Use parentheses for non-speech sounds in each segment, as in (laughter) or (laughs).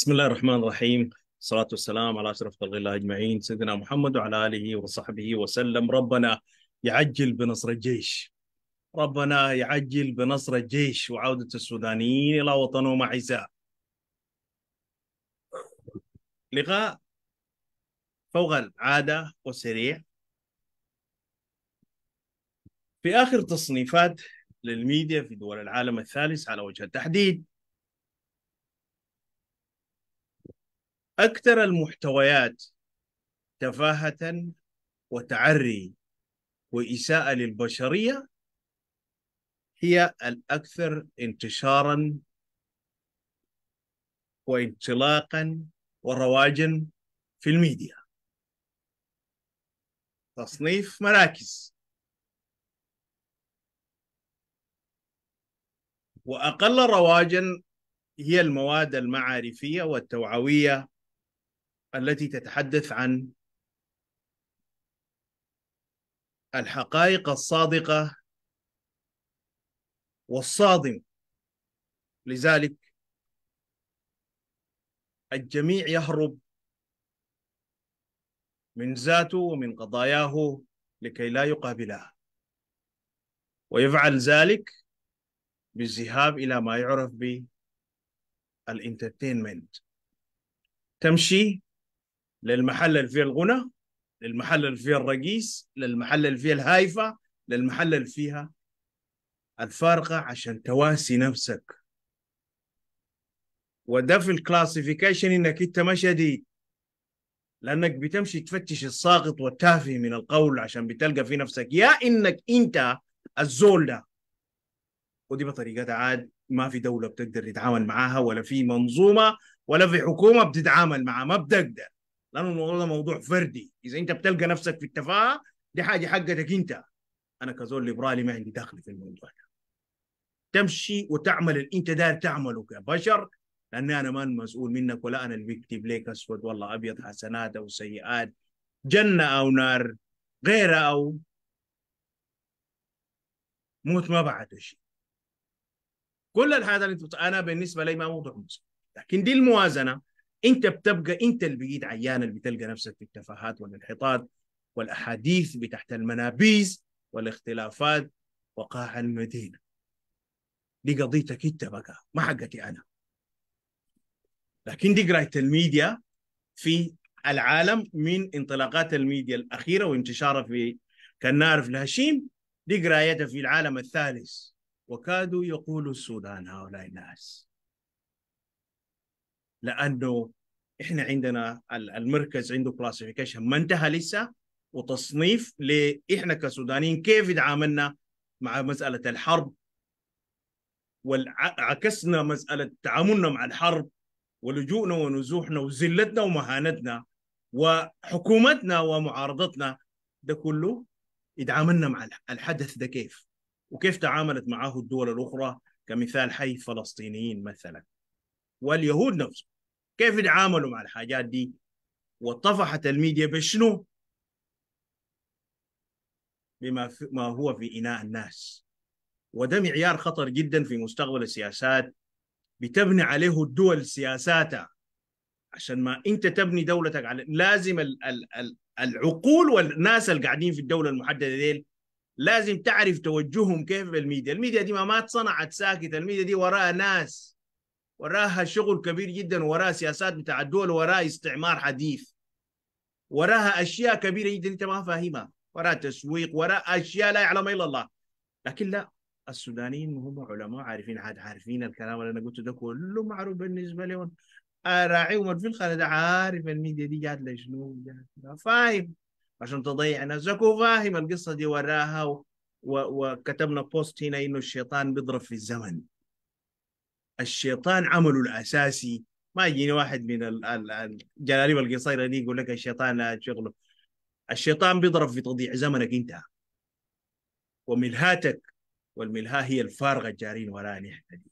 بسم الله الرحمن الرحيم الصلاة والسلام على أشرف خلق الله أجمعين سيدنا محمد وعلى آله وصحبه وسلم ربنا يعجل بنصر الجيش ربنا يعجل بنصر الجيش وعودة السودانيين إلى وطنهم عزاء لقاء فوق العادة وسريع في آخر تصنيفات للميديا في دول العالم الثالث على وجه التحديد أكثر المحتويات تفاهة وتعري وإساءة للبشرية هي الأكثر انتشارا وانطلاقا ورواجا في الميديا تصنيف مراكز وأقل رواجا هي المواد المعارفية والتوعوية التي تتحدث عن الحقائق الصادقه والصادمه لذلك الجميع يهرب من ذاته ومن قضاياه لكي لا يقابلها ويفعل ذلك بالذهاب إلى ما يعرف بالانترتينمنت تمشي للمحل اللي فيه الغنى للمحل اللي فيه الرقيس للمحل اللي فيه الهايفة للمحل اللي فيها الفارقة عشان تواسي نفسك وده في الكلاسيفيكيشن انك انت ما شديد لانك بتمشي تفتش الساقط والتافه من القول عشان بتلقى في نفسك يا انك انت الزول ده ودي بطريقة عاد ما في دولة بتقدر تتعامل معاها ولا في منظومة ولا في حكومة بتتعامل معاها ما بتقدر لانه الموضوع ده موضوع فردي اذا انت بتلقى نفسك في التفاهه دي حاجه حقتك انت انا كزول ليبرالي ما عندي دخل في الموضوع ده تمشي وتعمل اللي انت داير تعمله كبشر لاني انا ما مسؤول منك ولا انا اللي بكتب لك اسود والله ابيض حسنات او سيئات جنه او نار غيرها او موت ما بعد شيء كل الحاجات اللي انت انا بالنسبه لي ما موضوع مسؤول لكن دي الموازنه انت بتبقى انت اللي بقيت عيان اللي بتلقى نفسك في التفاهات والانحطاط والاحاديث بتحت المنابيز والاختلافات وقاع المدينه دي قضيتك انت بقى ما حقتي انا لكن دي قرايه الميديا في العالم من انطلاقات الميديا الاخيره وانتشارها في كنار في الهشيم دي قرايتها في العالم الثالث وكادوا يقولوا السودان هؤلاء الناس لانه احنا عندنا المركز عنده كلاسيفيكيشن ما انتهى لسه وتصنيف احنا كسودانيين كيف تعاملنا مع مساله الحرب وعكسنا مساله تعاملنا مع الحرب ولجوءنا ونزوحنا وذلتنا ومهانتنا وحكومتنا ومعارضتنا ده كله اتعاملنا مع الحدث ده كيف وكيف تعاملت معه الدول الاخرى كمثال حي فلسطينيين مثلا واليهود نفسهم كيف يتعاملوا مع الحاجات دي وطفحت الميديا بشنو بما في ما هو في إناء الناس وده معيار خطر جدا في مستقبل السياسات بتبني عليه الدول سياساتها عشان ما انت تبني دولتك على لازم ال... ال... ال... العقول والناس اللي قاعدين في الدوله المحدده ديل لازم تعرف توجههم كيف بالميديا، الميديا دي ما ما اتصنعت ساكت، الميديا دي وراها ناس وراها شغل كبير جدا وراها سياسات بتاع الدول وراها استعمار حديث وراها اشياء كبيره جدا انت ما فاهمها وراها تسويق وراها اشياء لا يعلمها الا الله لكن لا السودانيين هم علماء عارفين عاد عارفين الكلام اللي انا قلته ده كله معروف بالنسبه لهم راعيهم في الخلا ده عارف الميديا دي جات لشنو فاهم عشان تضيع نفسك وفاهم القصه دي وراها و... و... وكتبنا بوست هنا انه الشيطان بيضرب في الزمن الشيطان عمله الاساسي ما يجيني واحد من الجلاليب القصيره دي يقول لك الشيطان شغله الشيطان بيضرب في تضييع زمنك انت وملهاتك والملهاه هي الفارغه الجارين ولا نحتدي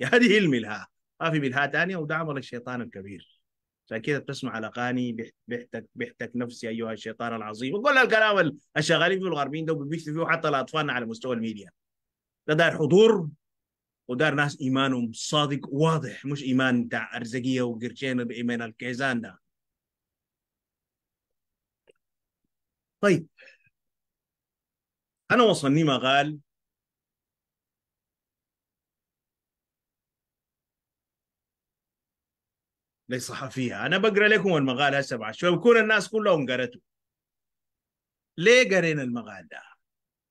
(laughs) هذه هي الملهاه ما في ملهاه ثانيه وده عمل الشيطان الكبير عشان كده بتسمع الاغاني بيحتك بيحتك نفسي ايها الشيطان العظيم وكل الكلام الشغالين في الغربيين ده بيشتوا فيه حتى الاطفال على مستوى الميديا ده دار حضور ودار ناس ايمانهم صادق واضح مش ايمان بتاع ارزقيه وقرشين بايمان الكيزان ده طيب انا وصلني ما قال لصحفيها انا بقرا لكم المقال هسه بعد شوي بكون الناس كلهم قرته ليه قرينا المقال ده؟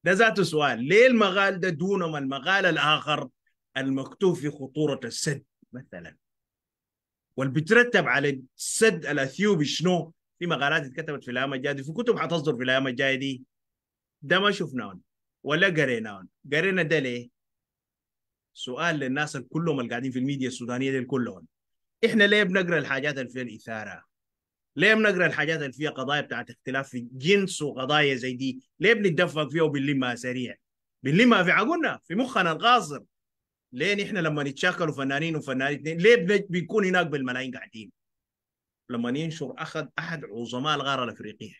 ده ذاته سؤال ليه المقال ده دون المقال الاخر المكتوب في خطورة السد مثلا والبترتب على السد الاثيوبي شنو في مقالات اتكتبت في الايام الجايه دي في كتب حتصدر في الايام الجايه دي ده ما شفناه ولا قريناه قرينا ده ليه؟ سؤال للناس كلهم اللي قاعدين في الميديا السودانيه دي كلهم احنا ليه بنقرا الحاجات اللي فيها الاثاره؟ ليه بنقرا الحاجات اللي فيها قضايا بتاعت اختلاف في الجنس وقضايا زي دي؟ ليه بنتدفق فيها وبنلمها سريع؟ بنلمها في عقولنا في مخنا القاصر ليه نحن لما نتشاكلوا فنانين وفنانين ليه بنكون هناك بالملايين قاعدين لما ينشر اخذ احد عظماء الغاره الافريقيه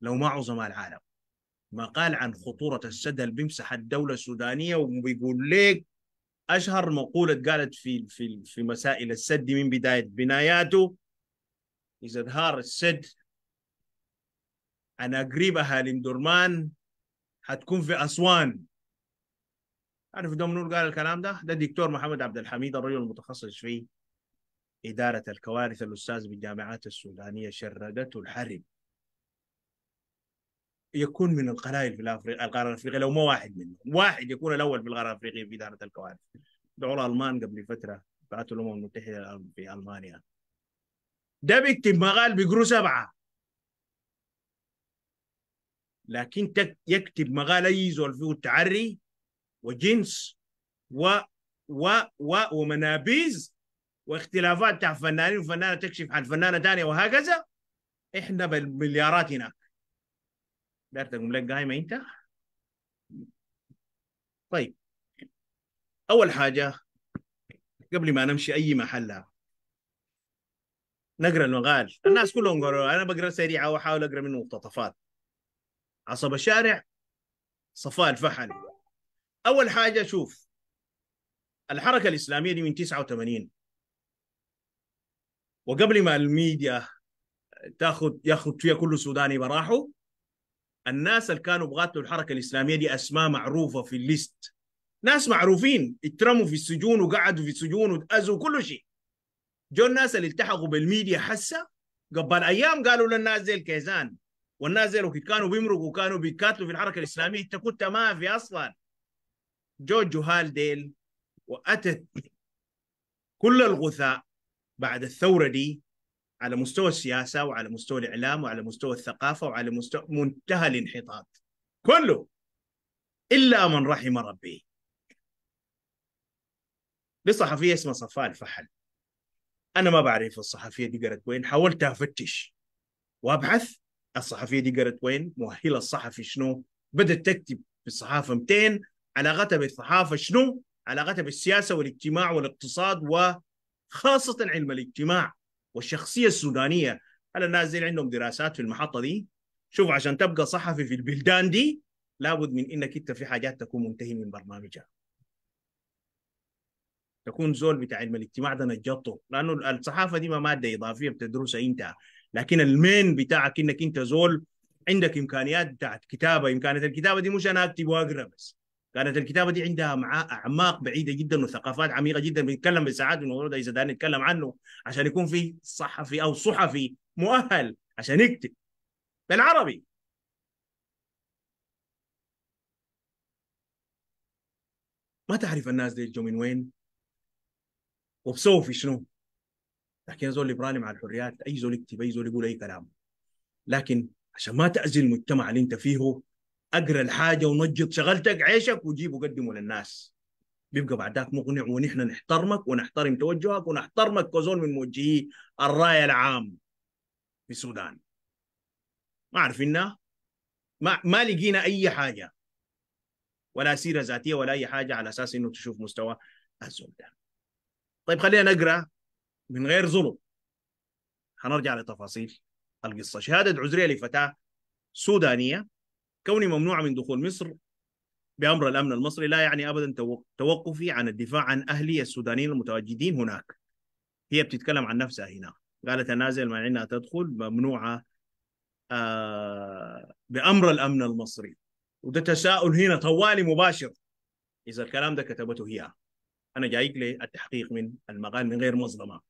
لو ما عظماء العالم ما قال عن خطوره السد اللي بيمسح الدوله السودانيه وبيقول ليك اشهر مقوله قالت في في في مسائل السد من بدايه بناياته اذا ظهر السد انا قريبها لندرمان درمان حتكون في اسوان عارف دوم نور قال الكلام ده ده الدكتور محمد عبد الحميد الرجل المتخصص في إدارة الكوارث الأستاذ بالجامعات السودانية شردته الحرب يكون من القلائل في الأفريق... القاره الافريقيه لو ما واحد منهم واحد يكون الاول في القاره الافريقيه في اداره الكوارث دعوا الالمان قبل فتره بعثوا الامم المتحده في المانيا ده بيكتب مقال بيقروا سبعه لكن يكتب مقال اي زول فيه التعري وجنس و و و ومنابيز واختلافات تاع فنانين وفنانه تكشف عن فنانه ثانيه وهكذا احنا بالمليارات هناك دارت اقوم لك قايمه انت طيب اول حاجه قبل ما نمشي اي محل نقرا المقال الناس كلهم قالوا انا بقرا سريعه واحاول اقرا منه مقتطفات عصب الشارع صفاء الفحلي اول حاجه شوف الحركه الاسلاميه دي من 89 وقبل ما الميديا تاخذ ياخذ فيها كل سوداني براحه الناس اللي كانوا بغاتوا الحركه الاسلاميه دي اسماء معروفه في الليست ناس معروفين اترموا في السجون وقعدوا في السجون واتأذوا كل شيء جو الناس اللي التحقوا بالميديا حسه قبل ايام قالوا للناس زي الكيزان والناس زي كانوا بيمرقوا وكانوا بيكاتلوا في الحركه الاسلاميه انت كنت ما في اصلا جورج هالديل وأتت كل الغثاء بعد الثورة دي على مستوى السياسة وعلى مستوى الإعلام وعلى مستوى الثقافة وعلى مستوى منتهى الانحطاط كله إلا من رحم ربي لصحفية اسمها صفاء الفحل أنا ما بعرف الصحفية دي قرأت وين حاولت أفتش وأبحث الصحفية دي قرأت وين مؤهلة الصحفي شنو بدأت تكتب في الصحافة 200 علاقتها بالصحافه شنو؟ علاقتها بالسياسه والاجتماع والاقتصاد وخاصه علم الاجتماع والشخصيه السودانيه هل الناس دي عندهم دراسات في المحطه دي؟ شوف عشان تبقى صحفي في البلدان دي لابد من انك انت في حاجات تكون منتهي من برنامجها. تكون زول بتاع علم الاجتماع ده نجطه لانه الصحافه دي ما ماده اضافيه بتدرسها انت لكن المين بتاعك انك انت زول عندك امكانيات بتاعت كتابه امكانيات الكتابه دي مش انا اكتب واقرا بس كانت الكتابه دي عندها مع اعماق بعيده جدا وثقافات عميقه جدا بنتكلم بالساعات الموضوع ده اذا نتكلم عنه عشان يكون في صحفي او صحفي مؤهل عشان يكتب بالعربي ما تعرف الناس دي جو من وين وبسووا في شنو لكن زول ليبرالي مع الحريات اي زول يكتب اي زول يقول اي كلام لكن عشان ما تاذي المجتمع اللي انت فيه اقرا الحاجه ونجد شغلتك عيشك وجيبه وقدمه للناس بيبقى بعدك مقنع ونحن نحترمك ونحترم توجهك ونحترمك كزول من موجهي الراي العام في السودان ما عرفنا ما ما لقينا اي حاجه ولا سيره ذاتيه ولا اي حاجه على اساس انه تشوف مستوى الزول ده طيب خلينا نقرا من غير ظلم هنرجع لتفاصيل القصه شهاده عذريه لفتاه سودانيه كوني ممنوعه من دخول مصر بامر الامن المصري لا يعني ابدا توقفي عن الدفاع عن اهلي السودانيين المتواجدين هناك هي بتتكلم عن نفسها هنا قالت النازل مع انها تدخل ممنوعه آه، بامر الامن المصري وده تساؤل هنا طوالي مباشر اذا الكلام ده كتبته هي انا جايك للتحقيق من المقال من غير مظلمه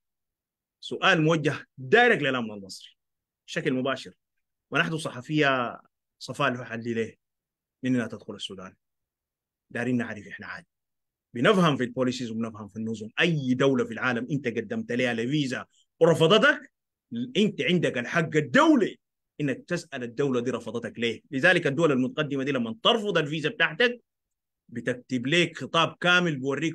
سؤال موجه دايركت للامن المصري بشكل مباشر ونحن صحفيه صفاء له حل ليه؟ من تدخل السودان دارين نعرف احنا عادي بنفهم في البوليسيز وبنفهم في النظم اي دوله في العالم انت قدمت لها لفيزا ورفضتك انت عندك الحق الدولي انك تسال الدوله دي رفضتك ليه؟ لذلك الدول المتقدمه دي لما ترفض الفيزا بتاعتك بتكتب لك خطاب كامل بوريك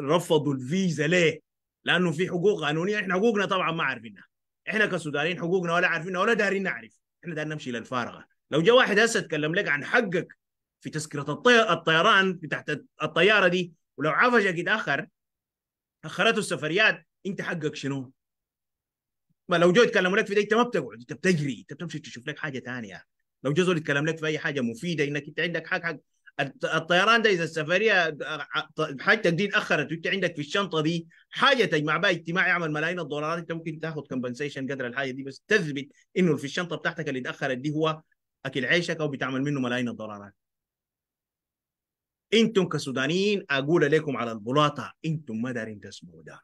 رفضوا الفيزا ليه؟ لانه في حقوق قانونيه احنا حقوقنا طبعا ما عارفينها احنا كسودانيين حقوقنا ولا عارفينها ولا دارين نعرف احنا دارين نمشي للفارغه لو جاء واحد هسه اتكلم لك عن حقك في تذكره الطي... الطيران بتاعت الطياره دي ولو عفشك اتاخر اخرته السفريات انت حقك شنو؟ ما لو جو يتكلموا لك في ده انت ما بتقعد انت بتجري انت بتمشي تشوف لك حاجه ثانيه لو جو يتكلم لك في اي حاجه مفيده انك انت عندك حق حق الطيران ده اذا السفريه حاجتك دي اتاخرت وانت عندك في الشنطه دي حاجه تجمع بها اجتماع يعمل ملايين الدولارات انت ممكن تاخذ كومبنسيشن قدر الحاجه دي بس تثبت انه في الشنطه بتاعتك اللي اتاخرت دي هو اكل عيشك او بتعمل منه ملايين الدولارات انتم كسودانيين اقول لكم على البلاطه انتم ما دارين تسمعوا ده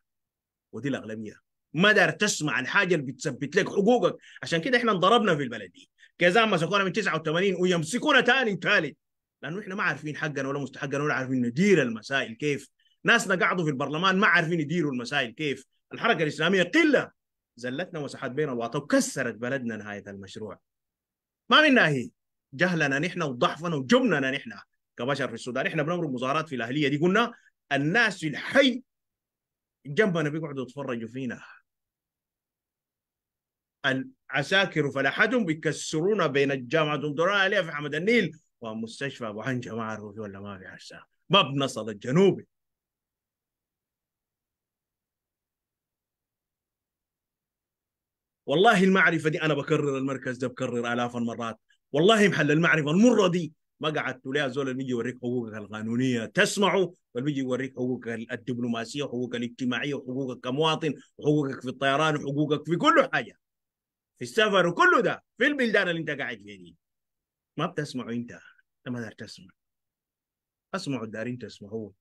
ودي الاغلبيه ما دار تسمع الحاجه اللي بتثبت لك حقوقك عشان كده احنا انضربنا في البلد دي كذا مسكونا من 89 ويمسكونا ثاني وثالث لانه احنا ما عارفين حقنا ولا مستحقنا ولا عارفين ندير المسائل كيف ناسنا قعدوا في البرلمان ما عارفين يديروا المسائل كيف الحركه الاسلاميه قله زلتنا وسحت بين الواطه وكسرت بلدنا نهايه المشروع ما منا هي جهلنا نحن وضعفنا وجبننا نحن كبشر في السودان نحن بنمرق مظاهرات في الاهليه دي قلنا الناس في الحي جنبنا بيقعدوا يتفرجوا فينا العساكر فلاحتهم بيكسرونا بين الجامعه الدكتوراه عليها في حمد النيل ومستشفى ابو حنجه ما اعرف ولا ما في عرسها مبنى الجنوبي والله المعرفه دي انا بكرر المركز ده بكرر الاف المرات والله محل المعرفه المره دي ما قعدت ولا زول اللي بيجي يوريك حقوقك القانونيه تسمعه واللي بيجي يوريك حقوقك الدبلوماسيه وحقوقك الاجتماعيه وحقوقك كمواطن وحقوقك في الطيران وحقوقك في كل حاجه في السفر وكله ده في البلدان اللي انت قاعد فيها دي ما بتسمعه انت انت ما دار تسمع اسمعوا دارين تسمعوه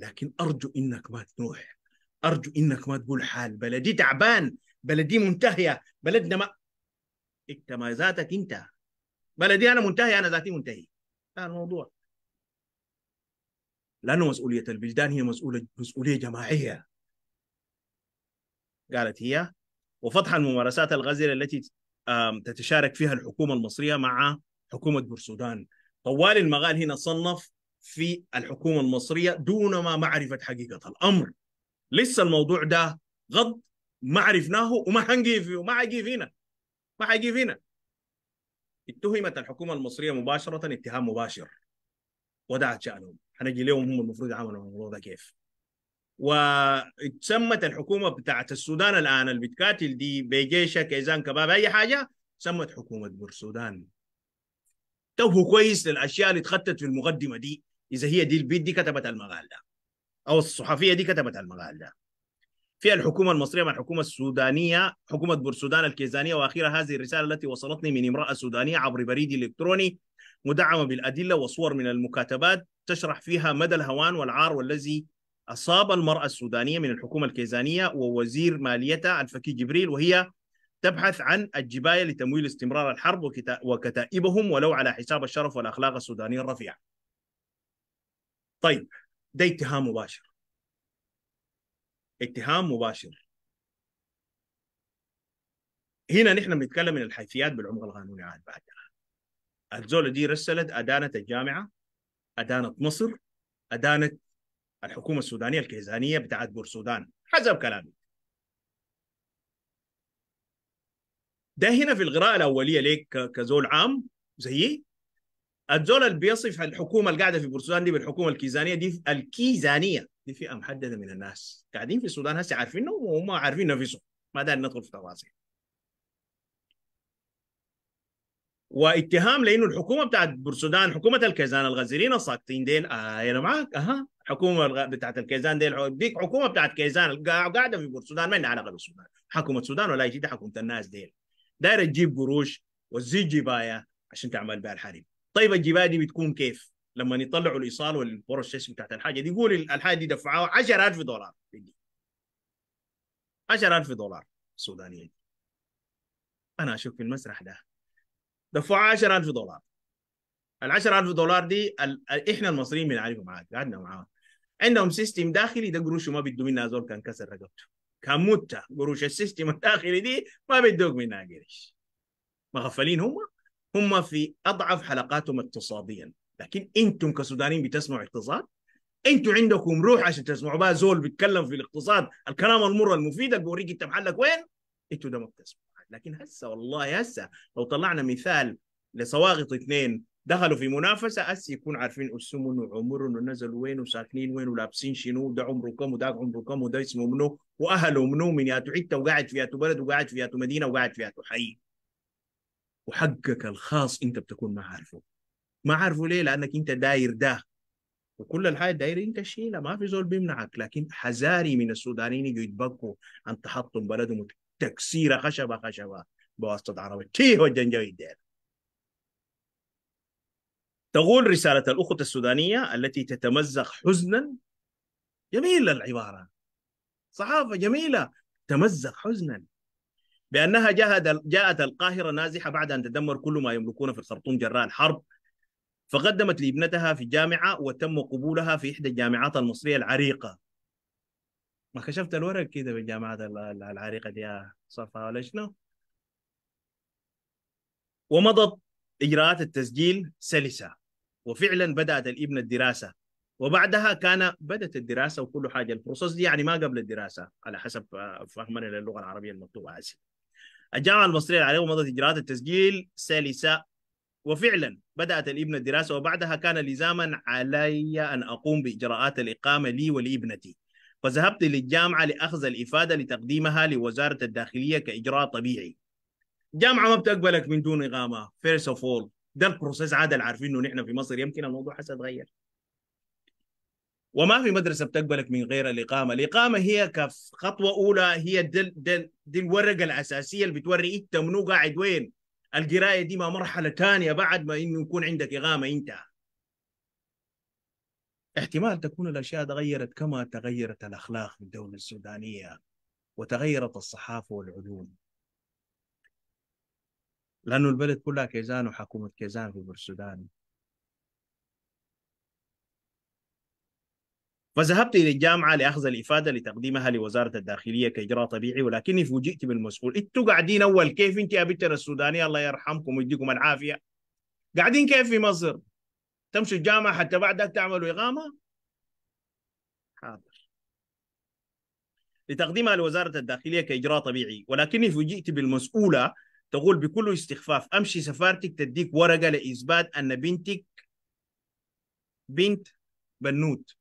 لكن ارجو انك ما تنوح ارجو انك ما تقول حال بلدي تعبان بلدي منتهيه بلدنا ما انت ما ذاتك انت بلدي انا منتهي انا ذاتي منتهي هذا الموضوع لانه مسؤوليه البلدان هي مسؤوليه مسؤوليه جماعيه قالت هي وفتح الممارسات الغزيره التي تتشارك فيها الحكومه المصريه مع حكومه بورسودان طوال المغال هنا صنف في الحكومه المصريه دون ما معرفه حقيقه الامر لسه الموضوع ده غض ما عرفناه وما حنجيب وما حيجيب هنا ما حيجيب هنا اتهمت الحكومه المصريه مباشره اتهام مباشر ودعت شانهم حنجي لهم هم المفروض يعملوا الموضوع ده كيف وتسمت الحكومه بتاعت السودان الان اللي بتقاتل دي بجيشة كيزان كباب اي حاجه سمت حكومه السودان تو كويس للاشياء اللي اتخطت في المقدمه دي اذا هي دي البيت دي كتبت المقال ده او الصحفيه دي كتبت المقال ده في الحكومة المصرية مع الحكومة السودانية حكومة بورسودان الكيزانية وأخيرا هذه الرسالة التي وصلتني من امرأة سودانية عبر بريدي إلكتروني مدعمة بالأدلة وصور من المكاتبات تشرح فيها مدى الهوان والعار والذي أصاب المرأة السودانية من الحكومة الكيزانية ووزير ماليتها الفكي جبريل وهي تبحث عن الجباية لتمويل استمرار الحرب وكتائبهم ولو على حساب الشرف والأخلاق السودانية الرفيعة طيب ده اتهام مباشر اتهام مباشر هنا نحن بنتكلم من الحيثيات بالعمق القانوني عاد بعد الزولة دي رسلت أدانة الجامعة أدانة مصر أدانة الحكومة السودانية الكيزانية بتاعت بورسودان حسب كلامي ده هنا في الغراء الأولية ليك كزول عام زيي الزول اللي بيصف الحكومة اللي قاعدة في بورسودان دي بالحكومة الكيزانية دي الكيزانية دي فئه محدده من الناس قاعدين في السودان هسه عارفينهم وهم عارفين نفسهم ما دام ندخل في تفاصيل واتهام لانه الحكومه بتاعت بورسودان حكومه الكيزان الغزيرين الساقطين ديل آه انا معاك اها الحكومه بتاعت الكيزان ديل ديك حكومه بتاعت كيزان قاعده في بورسودان ما لها علاقه بالسودان حكومه السودان ولا شيء حكومه الناس ديل دايره تجيب قروش وتزيد جبايه عشان تعمل بها الحريم طيب الجبايه دي بتكون كيف؟ لما يطلعوا الايصال والبروسيس بتاعت الحاجه دي يقول الحاجه دي دفعوها 10000 دولار 10000 دولار سودانيه انا اشوف في المسرح ده دفعوا 10000 دولار ال 10000 دولار دي ال... احنا المصريين بنعرفهم معاك قعدنا معاهم عندهم سيستم داخلي ده قروش ما بده منها زول كان كسر رقبته كان مت قروش السيستم الداخلي دي ما بيدوك منها قرش مغفلين هم هم في اضعف حلقاتهم اقتصاديا لكن انتم كسودانيين بتسمعوا اقتصاد انتم عندكم روح عشان تسمعوا بقى زول بيتكلم في الاقتصاد الكلام المر المفيد اللي بوريك انت محلك وين انتم ده ما بتسمعوا لكن هسه والله هسه لو طلعنا مثال لصواغط اثنين دخلوا في منافسه هسه يكون عارفين اسمهم وعمرهم ونزلوا وين وساكنين وين ولابسين شنو ده عمره كم وده عمره كم وده اسمه منو واهله منو من ياتو حته وقاعد في ياتو بلد وقاعد في ياتو مدينه وقاعد في ياتو حي وحقك الخاص انت بتكون ما عارفه ما عارفه ليه لانك انت داير ده وكل الحاجه داير انت تشيلها ما في زول بيمنعك لكن حزاري من السودانيين يجوا يتبكوا عن تحطم بلدهم تكسيره خشبه خشبه بواسطه عربي تيه الجنجوي دير تقول رساله الاخت السودانيه التي تتمزق حزنا جميله العباره صحافه جميله تمزق حزنا بانها جاءت القاهره نازحه بعد ان تدمر كل ما يملكون في الخرطوم جراء الحرب فقدمت لابنتها في جامعة وتم قبولها في إحدى الجامعات المصرية العريقة ما كشفت الورق كده الجامعات العريقة دي صفا ولا شنو ومضت إجراءات التسجيل سلسة وفعلا بدأت الابنة الدراسة وبعدها كان بدأت الدراسة وكل حاجة البروسس دي يعني ما قبل الدراسة على حسب آه، فهمنا للغة العربية المكتوبة آسف الجامعة المصرية العريقة ومضت إجراءات التسجيل سلسة وفعلا بدأت الابنة الدراسة وبعدها كان لزاما علي أن أقوم بإجراءات الإقامة لي ولابنتي فذهبت للجامعة لأخذ الإفادة لتقديمها لوزارة الداخلية كإجراء طبيعي جامعة ما بتقبلك من دون إقامة فيرست اوف اول ده البروسيس عاد اللي عارفينه نحن في مصر يمكن الموضوع حسيت اتغير وما في مدرسه بتقبلك من غير الاقامه، الاقامه هي كخطوه اولى هي دي, دي, دي الورقه الاساسيه اللي بتوري انت منو قاعد وين القرايه دي ما مرحله ثانيه بعد ما انه يكون عندك اغامه انت احتمال تكون الاشياء تغيرت كما تغيرت الاخلاق في الدوله السودانيه وتغيرت الصحافه والعلوم لانه البلد كلها كيزان وحكومه كيزان في السودان فذهبت إلى الجامعة لأخذ الإفادة لتقديمها لوزارة الداخلية كإجراء طبيعي ولكني فوجئت بالمسؤول أنتوا قاعدين أول كيف أنت يا بنتنا السودانية الله يرحمكم ويديكم العافية قاعدين كيف في مصر تمشوا الجامعة حتى بعدك تعملوا إقامة حاضر لتقديمها لوزارة الداخلية كإجراء طبيعي ولكني فوجئت بالمسؤولة تقول بكل استخفاف أمشي سفارتك تديك ورقة لإثبات أن بنتك بنت بنوت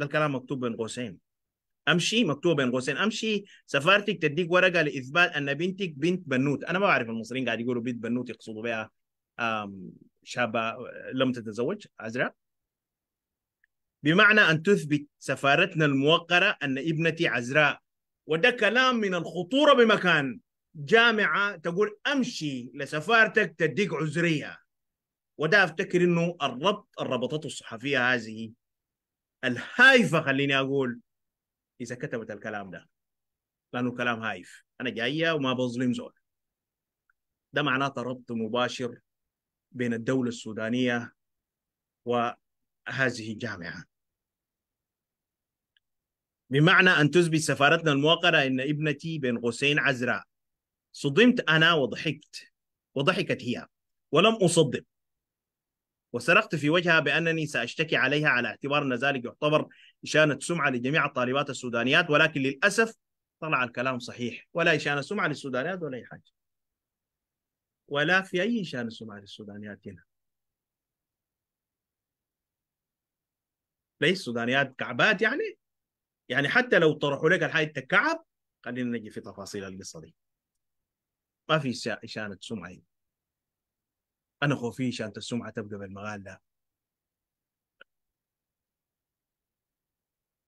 ده الكلام مكتوب بين قوسين امشي مكتوب بين قوسين امشي سفارتك تديك ورقه لاثبات ان بنتك بنت بنوت انا ما بعرف المصريين قاعد يقولوا بنت بنوت يقصدوا بها شابه آه، لم تتزوج عزراء بمعنى ان تثبت سفارتنا الموقره ان ابنتي عزراء وده كلام من الخطوره بمكان جامعه تقول امشي لسفارتك تديك عذريه وده افتكر انه الربط الربطات الصحفيه هذه الهايفه خليني اقول اذا كتبت الكلام ده لانه كلام هايف انا جايه وما بظلم زول ده معناته ربط مباشر بين الدوله السودانيه وهذه الجامعه بمعنى ان تثبت سفارتنا الموقره ان ابنتي بين قوسين عذراء صدمت انا وضحكت وضحكت هي ولم اصدق وصرخت في وجهها بأنني سأشتكي عليها على اعتبار أن ذلك يعتبر إشانة سمعة لجميع الطالبات السودانيات ولكن للأسف طلع الكلام صحيح ولا إشانة سمعة للسودانيات ولا أي حاجة ولا في أي إشانة سمعة للسودانيات هنا ليش السودانيات كعبات يعني يعني حتى لو طرحوا لك الحاجة كعب خلينا نجي في تفاصيل القصة دي ما في إشانة سمعة هنا. انا خوفي شانت السمعه تبقى بالمغالة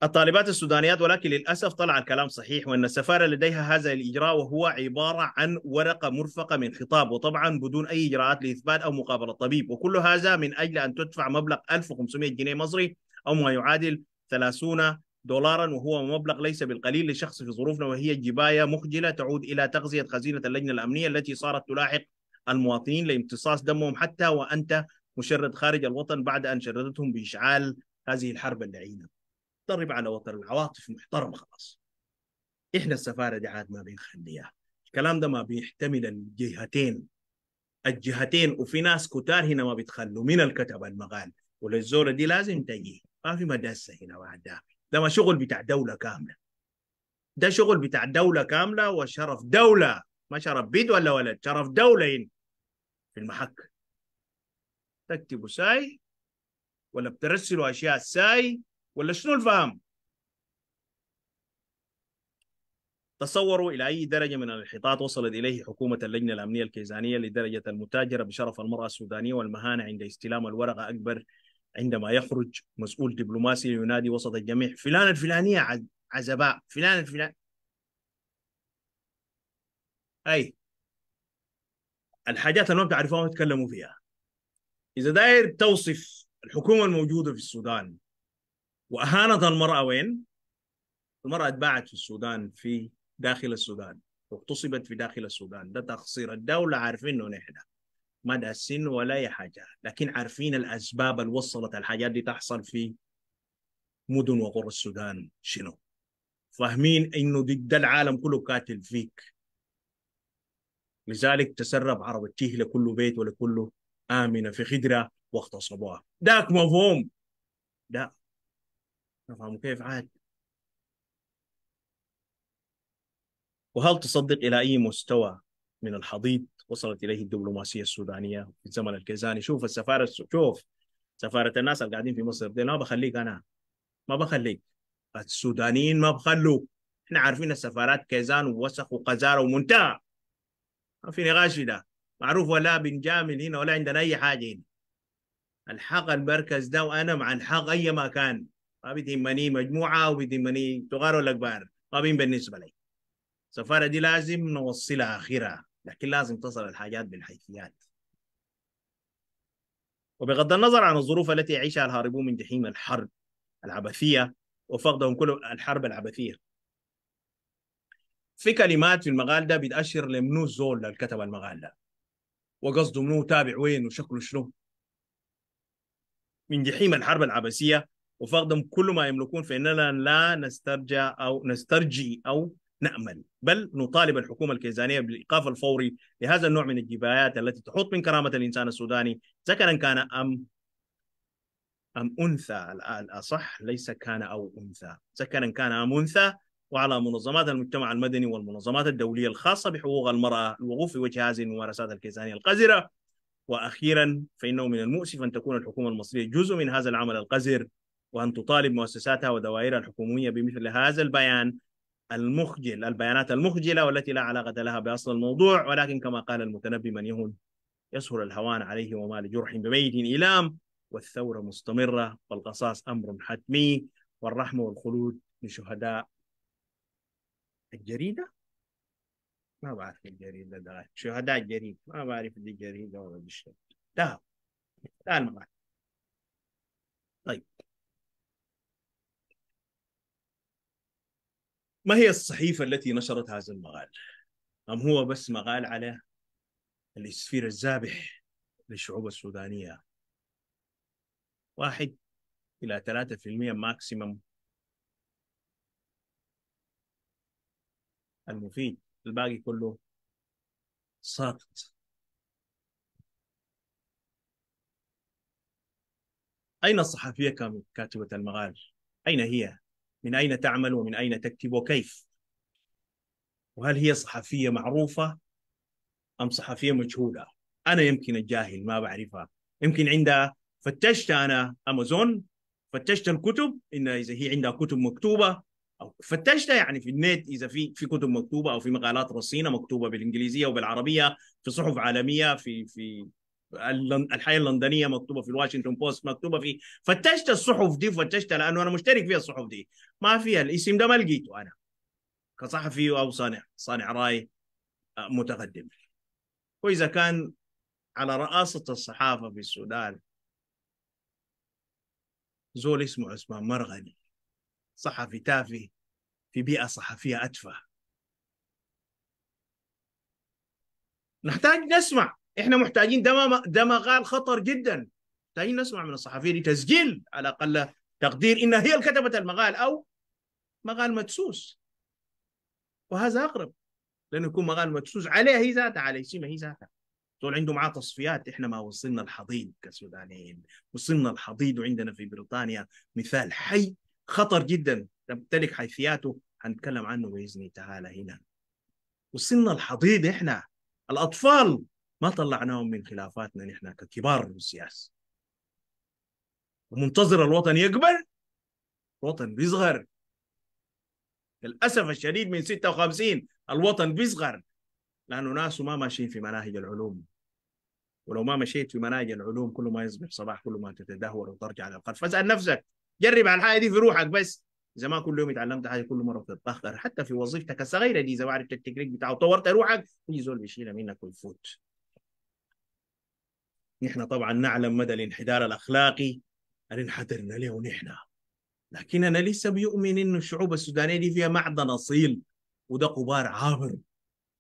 الطالبات السودانيات ولكن للاسف طلع الكلام صحيح وان السفاره لديها هذا الاجراء وهو عباره عن ورقه مرفقه من خطاب وطبعا بدون اي اجراءات لاثبات او مقابله طبيب وكل هذا من اجل ان تدفع مبلغ 1500 جنيه مصري او ما يعادل 30 دولارا وهو مبلغ ليس بالقليل لشخص في ظروفنا وهي جبايه مخجله تعود الى تغذيه خزينه اللجنه الامنيه التي صارت تلاحق المواطنين لامتصاص دمهم حتى وانت مشرد خارج الوطن بعد ان شردتهم باشعال هذه الحرب اللعينه. اضطرب على وتر العواطف محترم خلاص. احنا السفاره دي عاد ما بنخليها. الكلام ده ما بيحتمل الجهتين. الجهتين وفي ناس كتار هنا ما بيتخلوا من الكتب المقال وللزورة دي لازم تجي ما في مدرسة هنا واحدة ده ما شغل بتاع دولة كاملة ده شغل بتاع دولة كاملة وشرف دولة ما شرف بيد ولا ولد شرف دولة هنا في المحك تكتبوا ساي ولا بترسلوا اشياء ساي ولا شنو الفهم تصوروا الى اي درجه من الانحطاط وصلت اليه حكومه اللجنه الامنيه الكيزانيه لدرجه المتاجره بشرف المراه السودانيه والمهانه عند استلام الورقه اكبر عندما يخرج مسؤول دبلوماسي ينادي وسط الجميع فلان الفلانيه عزباء فلان الفلان اي الحاجات اللي ما بتعرفوها تتكلموا فيها اذا داير توصف الحكومه الموجوده في السودان واهانه المراه وين؟ المراه اتباعت في السودان في داخل السودان واغتصبت في داخل السودان ده تقصير الدوله عارفينه نحن ما داسين ولا اي حاجه لكن عارفين الاسباب اللي وصلت الحاجات دي تحصل في مدن وقرى السودان شنو فاهمين انه ده العالم كله كاتب فيك لذلك تسرب عربتيه لكل بيت ولكل آمنة في خدرة واغتصبوها داك مفهوم دا نفهم كيف عاد وهل تصدق إلى أي مستوى من الحضيض وصلت إليه الدبلوماسية السودانية في الزمن الكيزاني شوف السفارة شوف سفارة الناس اللي قاعدين في مصر دي ما بخليك أنا ما بخليك السودانيين ما بخلوك احنا عارفين السفارات كيزان ووسخ وقذارة ومنتهى ما في نقاش في ده معروف ولا بنجامل هنا ولا عندنا اي حاجه هنا الحق المركز ده وانا مع الحق اي مكان ما بتهمني مجموعه او بتهمني صغار ولا كبار ما بين بالنسبه لي السفاره دي لازم نوصلها اخرها لكن لازم تصل الحاجات بالحيثيات وبغض النظر عن الظروف التي يعيشها الهاربون من جحيم الحرب العبثيه وفقدهم كل الحرب العبثيه في كلمات في المقال ده بتاشر لمنو الزول اللي كتب المقال ده وقصده منو تابع وين وشكله شنو من جحيم الحرب العباسيه وفقدهم كل ما يملكون فاننا لا نسترجع او نسترجي او نامل بل نطالب الحكومه الكيزانيه بالايقاف الفوري لهذا النوع من الجبايات التي تحط من كرامه الانسان السوداني ذكرا كان ام ام انثى الاصح ليس كان او انثى ذكرا كان ام انثى وعلى منظمات المجتمع المدني والمنظمات الدولية الخاصة بحقوق المرأة الوقوف في وجه هذه الممارسات الكيسانية القذرة وأخيرا فإنه من المؤسف أن تكون الحكومة المصرية جزء من هذا العمل القذر وأن تطالب مؤسساتها ودوائرها الحكومية بمثل هذا البيان المخجل البيانات المخجلة والتي لا علاقة لها بأصل الموضوع ولكن كما قال المتنبي من يهن يسهل الهوان عليه وما لجرح بميت إلام والثورة مستمرة والقصاص أمر حتمي والرحمة والخلود لشهداء الجريدة ما بعرف إيه الجريدة ده شهداء الجريدة ما بعرف دي إيه جريدة ولا دي شيء ده ما بعرف طيب ما هي الصحيفة التي نشرت هذا المقال؟ أم هو بس مقال على الإسفير الزابح للشعوب السودانية واحد إلى ثلاثة في المية ماكسيمم المفيد الباقي كله ساقط أين الصحفية كاتبة المقال؟ أين هي؟ من أين تعمل ومن أين تكتب وكيف؟ وهل هي صحفية معروفة أم صحفية مجهولة؟ أنا يمكن الجاهل ما بعرفها يمكن عندها فتشت أنا أمازون فتشت الكتب إن إذا هي عندها كتب مكتوبة او فتشتها يعني في النت اذا في في كتب مكتوبه او في مقالات رصينه مكتوبه بالانجليزيه وبالعربيه في صحف عالميه في في الحياه اللندنيه مكتوبه في الواشنطن بوست مكتوبه في فتشت الصحف دي فتشتها لانه انا مشترك فيها الصحف دي ما فيها الاسم ده ما لقيته انا كصحفي او صانع صانع راي آه، متقدم واذا كان على رئاسه الصحافه في السودان زول اسمه عثمان مرغني صحفي تافه في بيئة صحفية أتفه نحتاج نسمع احنا محتاجين ده مغال خطر جدا محتاجين نسمع من الصحفيين لتسجيل على الأقل تقدير إنها هي اللي كتبت المقال أو مقال مدسوس وهذا أقرب لأنه يكون مقال مدسوس عليه هي ذاتها على سيما هي ذاتها دول عنده معاه تصفيات احنا ما وصلنا الحضيض كسودانيين وصلنا الحضيض وعندنا في بريطانيا مثال حي خطر جدا تمتلك حيثياته هنتكلم عنه باذن تعالى هنا وصلنا الحضيض احنا الاطفال ما طلعناهم من خلافاتنا نحن ككبار بالسياسه ومنتظر الوطن يكبر الوطن بيصغر للاسف الشديد من 56 الوطن بيصغر لانه ناسه ما ماشيين في مناهج العلوم ولو ما مشيت في مناهج العلوم كل ما يصبح صباح كل ما تتدهور وترجع للقلب فاسال نفسك جرب على الحاجه دي في روحك بس اذا ما كل يوم اتعلمت حاجه كل مره بتتاخر حتى في وظيفتك الصغيره دي اذا ما عرفت التكنيك بتاعه وطورت روحك في زول بيشيلها منك ويفوت نحن طبعا نعلم مدى الانحدار الاخلاقي اللي انحدرنا له نحن لكننا لسه بيؤمن انه الشعوب السودانيه دي فيها معدن اصيل وده غبار عابر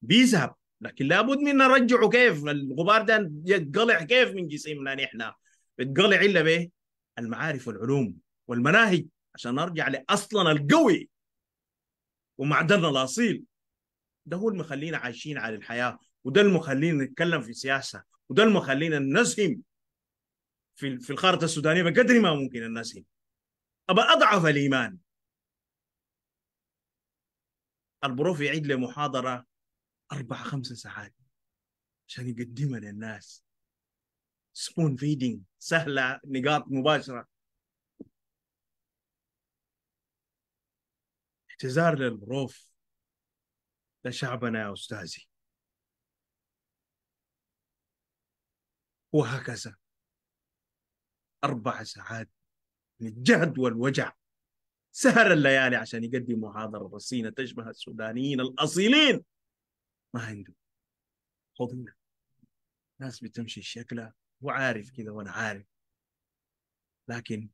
بيذهب لكن لابد من نرجعه كيف الغبار ده يتقلع كيف من جسمنا نحن بتقلع الا به المعارف والعلوم والمناهج عشان نرجع لاصلنا القوي ومعدننا الاصيل ده هو اللي مخلينا عايشين على الحياه وده اللي مخلينا نتكلم في سياسه وده اللي مخلينا نسهم في في الخارطه السودانيه بقدر ما ممكن نسهم ابى اضعف الايمان البروف يعيد لمحاضره اربع خمس ساعات عشان يقدمها للناس سبون فيدينج سهله نقاط مباشره اعتذار للظروف لشعبنا يا أستاذي وهكذا أربع ساعات من الجهد والوجع سهر الليالي عشان يقدم محاضرة رصينة تشبه السودانيين الأصيلين ما عنده حضنة ناس بتمشي شكلها وعارف كذا وأنا عارف لكن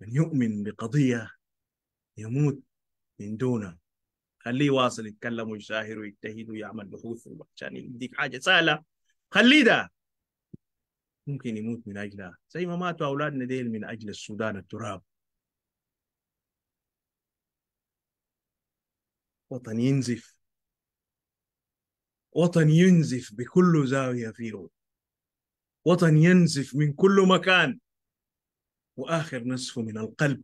من يؤمن بقضية يموت من دونه خليه واصل يتكلم ويشاهر ويجتهد ويعمل بحوث عشان يديك حاجه سهله خليه ده ممكن يموت من اجلها زي ما ماتوا اولادنا ديل من اجل السودان التراب وطن ينزف وطن ينزف بكل زاويه فيه وطن ينزف من كل مكان واخر نصف من القلب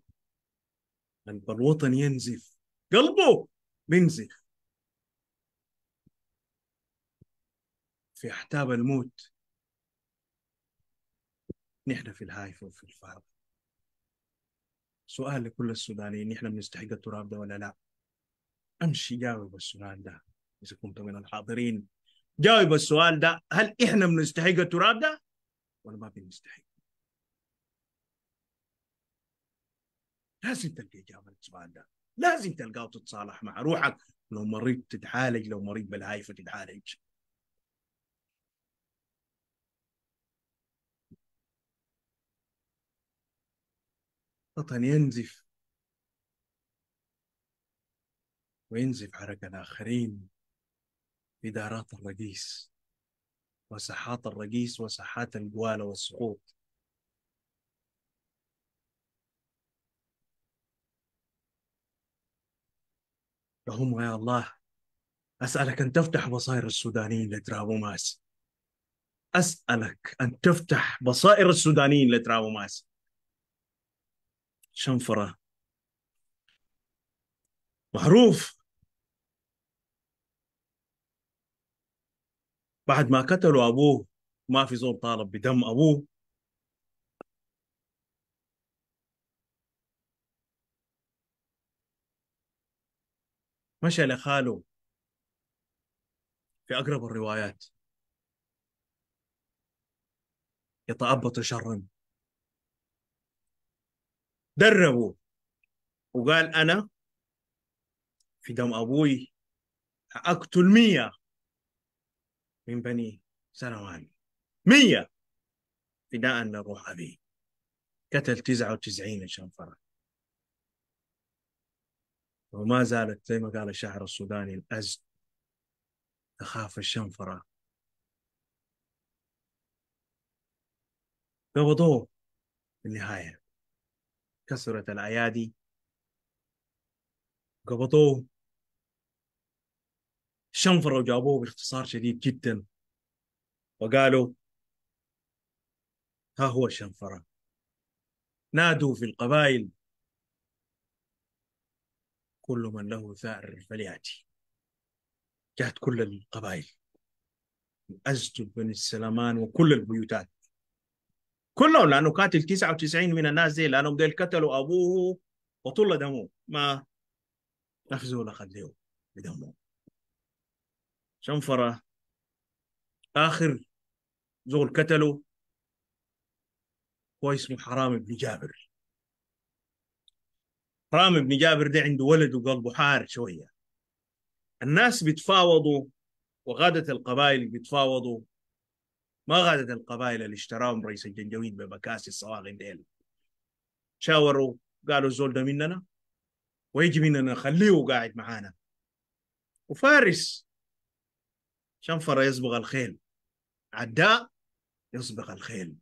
قلب الوطن ينزف قلبه بينزف في احتاب الموت نحن في الهايفة وفي الفارغ سؤال لكل السودانيين نحن بنستحق التراب ده ولا لا امشي جاوب السؤال ده اذا كنت من الحاضرين جاوب السؤال ده هل احنا بنستحق التراب ده ولا ما بنستحق لازم تلقى اجابه للسؤال ده لازم تلقاه وتتصالح مع روحك لو مريض تتعالج لو مريض بالهايفه تتعالج وطن ينزف وينزف حركة الآخرين إدارات الرقيس وساحات الرقيس وساحات القوالة والسقوط اللهم يا الله أسألك أن تفتح بصائر السودانيين لتراوماس أسألك أن تفتح بصائر السودانيين لتراوماس شنفرة معروف بعد ما قتلوا أبوه ما في زول طالب بدم أبوه مشى لخاله في أقرب الروايات يتأبط شرا دربه وقال أنا في دم أبوي أقتل مية من بني سنوان مية فداء لروح أبي قتل 99 شنفرة وما زالت زي ما قال الشاعر السوداني الأزد تخاف الشنفرة قبضوه في النهاية كسرت الأيادي قبضوه شنفرة وجابوه باختصار شديد جدا وقالوا ها هو الشنفرة نادوا في القبائل كل من له ثأر فليأتي جاءت كل القبائل أسجد بني السلمان وكل البيوتات كلهم لأنه قاتل 99 من الناس دي لأنهم ديل قتلوا أبوه وطل دمه ما نفذوا لخديه بدمه شنفرة آخر زول قتله هو اسمه حرام بن جابر رامي بن جابر ده عنده ولد وقلبه حار شوية الناس بيتفاوضوا وغادة القبائل بيتفاوضوا ما غادة القبائل اللي اشتراهم رئيس الجنجويد بمكاسي الصواغن ديل شاوروا قالوا الزول ده مننا ويجي مننا نخليه قاعد معانا وفارس شنفرة يسبغ الخيل عداء يسبغ الخيل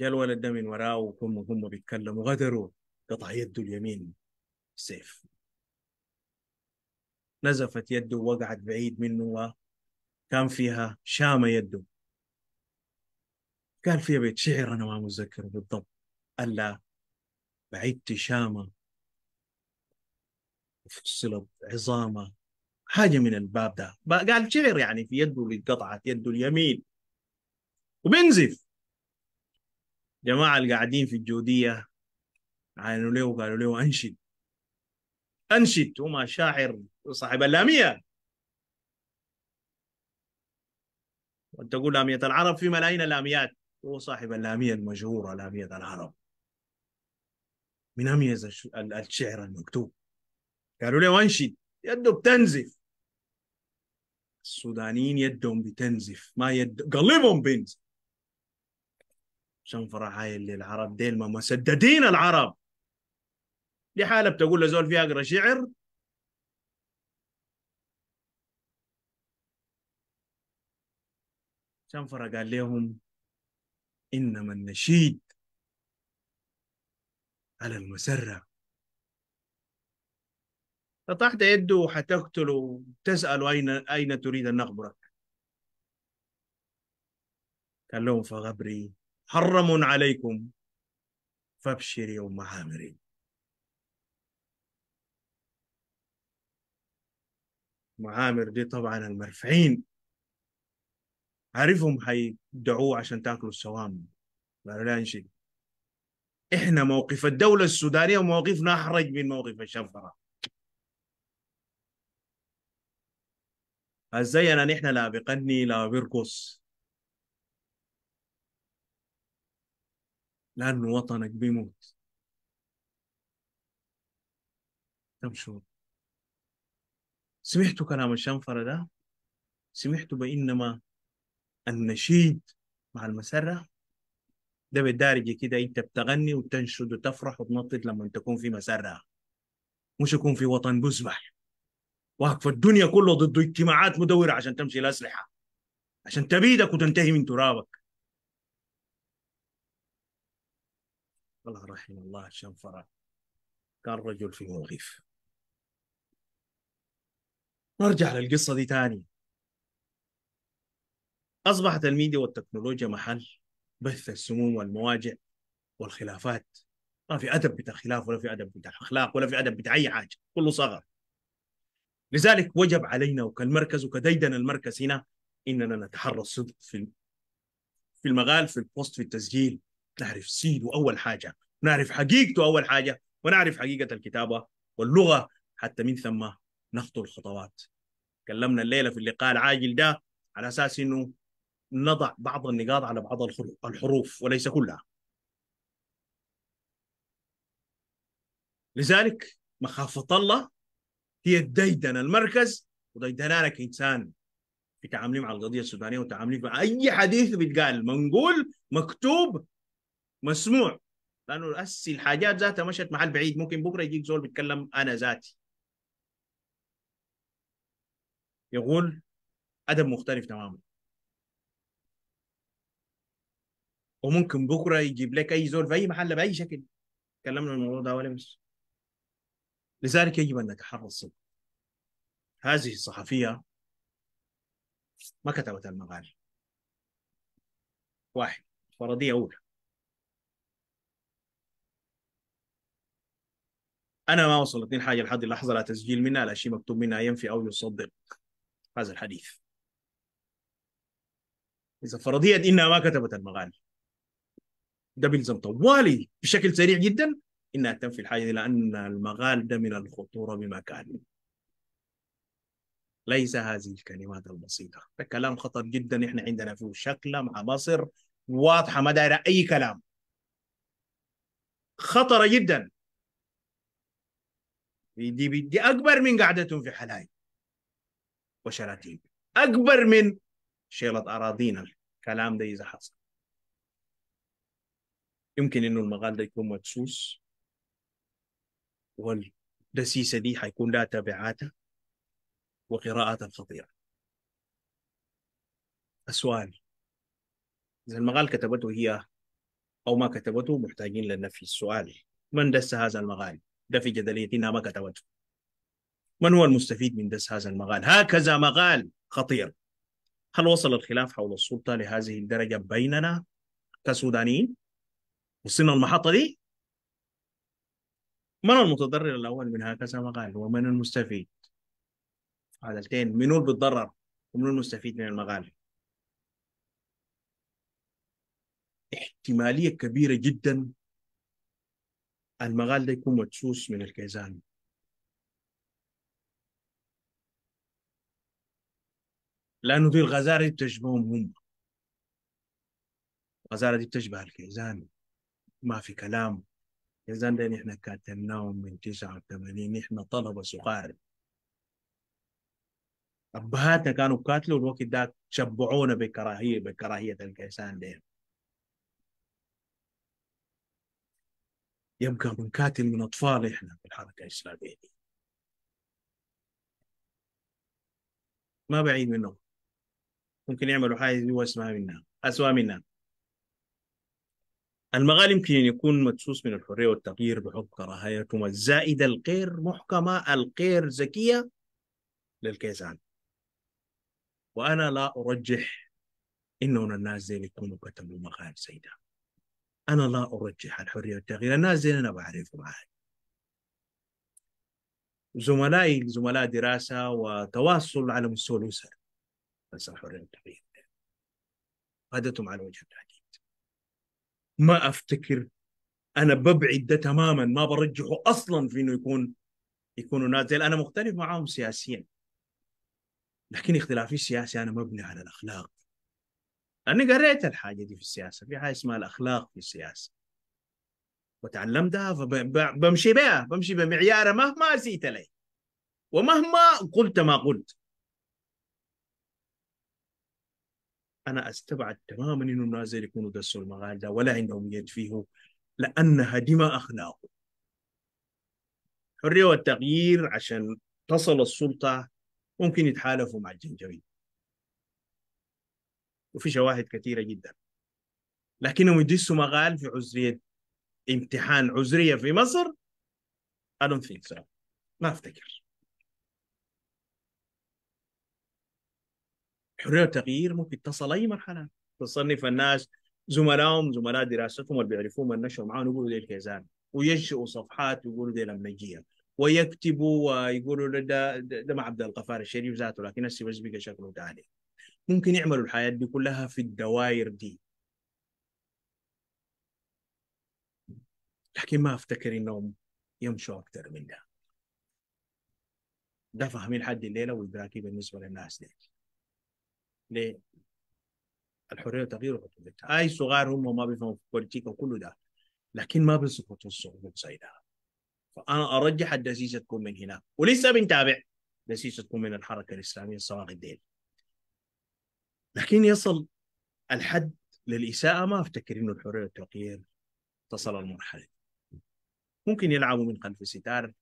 يا الولد ده من وراه وهم هم بيتكلموا غدروا قطع يده اليمين سيف نزفت يده وقعت بعيد منه وكان فيها شامة يده قال فيها بيت شعر أنا ما متذكر بالضبط ألا بعدت شامة فصلت عظامة حاجة من الباب ده قال شعر يعني في يده اللي قطعت يده اليمين وبنزف جماعة اللي قاعدين في الجودية عينوا له وقالوا له أنشد أنشد وما شاعر صاحب اللامية وأنت تقول لامية العرب في ملايين اللاميات هو صاحب اللامية المشهورة لامية العرب من أميز الشعر المكتوب قالوا له أنشد يده بتنزف السودانيين يدهم بتنزف ما يد قلبهم بينزف شنفرة هاي اللي العرب ديل ما مسددين العرب دي حالة بتقول لزول فيها اقرا شعر شنفرة قال لهم إنما النشيد على المسرة قطعت يده حتقتله تسأله أين أين تريد أن نقبرك قال لهم فغبري حرم عليكم فابشر يوم عامر معامر دي طبعا المرفعين عارفهم حيدعوه عشان تاكلوا السوام لا شيء احنا موقف الدولة السودانية وموقفنا احرج من موقف الشفرة ازينا نحن لا بقني لا بيرقص لأنه وطنك بيموت كم شهور سمعتوا كلام الشنفرة ده سمعتوا بإنما النشيد مع المسرة ده بالدارجة كده أنت بتغني وتنشد وتفرح وتنطط لما تكون في مسرة مش يكون في وطن بزبح واقفة الدنيا كله ضد اجتماعات مدورة عشان تمشي الأسلحة عشان تبيدك وتنتهي من ترابك الله رحم الله شنفرة كان رجل في مغيف نرجع للقصة دي تاني أصبحت الميديا والتكنولوجيا محل بث السموم والمواجع والخلافات ما في أدب بتاع خلاف ولا في أدب بتاع أخلاق ولا في أدب بتاع أي حاجة كله صغر لذلك وجب علينا وكالمركز وكديدن المركز هنا إننا نتحرى الصدق في في المغال في البوست في التسجيل نعرف سين اول حاجه نعرف حقيقته اول حاجه ونعرف حقيقه الكتابه واللغه حتى من ثم نخطو الخطوات تكلمنا الليله في اللقاء العاجل ده على اساس انه نضع بعض النقاط على بعض الحروف وليس كلها لذلك مخافة الله هي الديدنة المركز وديدنانك إنسان في تعاملين مع القضية السودانية وتعاملين مع أي حديث بيتقال منقول مكتوب مسموع لانه هسه الحاجات ذاتها مشت محل بعيد ممكن بكره يجيك زول بيتكلم انا ذاتي يقول ادب مختلف تماما وممكن بكره يجيب لك اي زول في اي محل باي شكل تكلمنا عن الموضوع ده ولا بس لذلك يجب ان نتحرى الصدق هذه الصحفيه ما كتبت المقال واحد فرضيه اولى انا ما وصلتني حاجه لحد اللحظه لا تسجيل منها لا شيء مكتوب منها ينفي او يصدق هذا الحديث اذا فرضيت انها ما كتبت المغاني ده بيلزم طوالي بشكل سريع جدا انها تنفي الحاجه دي لان المغال ده من الخطوره بمكان ليس هذه الكلمات البسيطه ده كلام خطر جدا احنا عندنا فيه شكله مع مصر واضحه ما دايره اي كلام خطره جدا دي, دي اكبر من قعدتهم في حلايب وشلاتين اكبر من شيلة اراضينا الكلام ده اذا حصل يمكن انه المقال ده يكون مدسوس والدسيسه دي حيكون لها تبعاتها وقراءاتها خطيره السؤال اذا المقال كتبته هي او ما كتبته محتاجين في السؤال من دس هذا المقال ده في جدليتنا ما كتبته من هو المستفيد من دس هذا المقال هكذا مقال خطير هل وصل الخلاف حول السلطة لهذه الدرجة بيننا كسودانيين وصلنا المحطة دي من المتضرر الأول من هكذا مقال ومن المستفيد هذا التين منو اللي بيتضرر ومنو المستفيد من المقال احتمالية كبيرة جدا المغال ده يكون مدسوس من الكيزان لأنه دي الغزارة دي بتشبههم هم الغزارة دي بتشبه الكيزان ما في كلام الكيزان ده نحن كاتبناهم من 89 نحن طلبة صغار أبهاتنا كانوا قاتلوا الوقت ده شبعونا بكراهية بكراهية الكيزان ده يبقى من كاتل من أطفال إحنا في الحركة الإسلامية دي ما بعيد منهم ممكن يعملوا حاجة هو اسمها منها أسوأ منها المغالي يمكن يكون مدسوس من الحرية والتغيير بحب كراهيتهم الزائدة الغير محكمة الغير ذكية للكيزان وأنا لا أرجح إنه الناس دي يكونوا كتبوا مغالي سيدان أنا لا أرجح الحرية والتغيير الناس زين أنا بعرفهم عادي زملائي زملاء دراسة وتواصل على مستوى الأسر بس الحرية والتغيير فادتهم على وجه التحديد ما أفتكر أنا ببعد ده تماما ما برجحه أصلا في إنه يكون يكونوا ناس زي أنا مختلف معاهم سياسيا لكن اختلافي السياسي أنا مبني على الأخلاق انا قريت الحاجه دي في السياسه في حاجه اسمها الاخلاق في السياسه وتعلمتها فبمشي بها بمشي بمعيارها مهما ارسيت لي ومهما قلت ما قلت انا استبعد تماما انه الناس يكونوا درسوا المقال ده ولا عندهم يد فيه لانها دماء اخلاقه الحريه والتغيير عشان تصل السلطه ممكن يتحالفوا مع الجنجويد وفي شواهد كثيره جدا لكنهم يدسوا مغال في عزريه امتحان عزريه في مصر I don't think so ما افتكر حريه التغيير ممكن تصل اي مرحله تصنف الناس زملائهم زملاء دراستهم اللي بيعرفوهم النشر معاهم يقولوا ديل كيزان وينشئوا صفحات ويقولوا ديل امنجيه ويكتبوا ويقولوا ده ده, مع عبد الغفار الشريف ذاته لكن هسه بس بقى شكله ثاني ممكن يعملوا الحياة دي كلها في الدوائر دي لكن ما افتكر انهم يمشوا اكثر من ده ده فاهمين لحد الليله والبراكي بالنسبه للناس دي ليه؟ الحريه تغيير اي صغار هم ما بيفهموا في البوليتيكا وكل ده لكن ما بيسقطوا السقوط زي ده فانا ارجح الدسيسه تكون من هنا ولسه بنتابع دسيسه تكون من الحركه الاسلاميه الصواغ الدين لكن يصل الحد للإساءة ما أفتكر إنه الحرية التركية تصل المرحلة ممكن يلعبوا من خلف الستار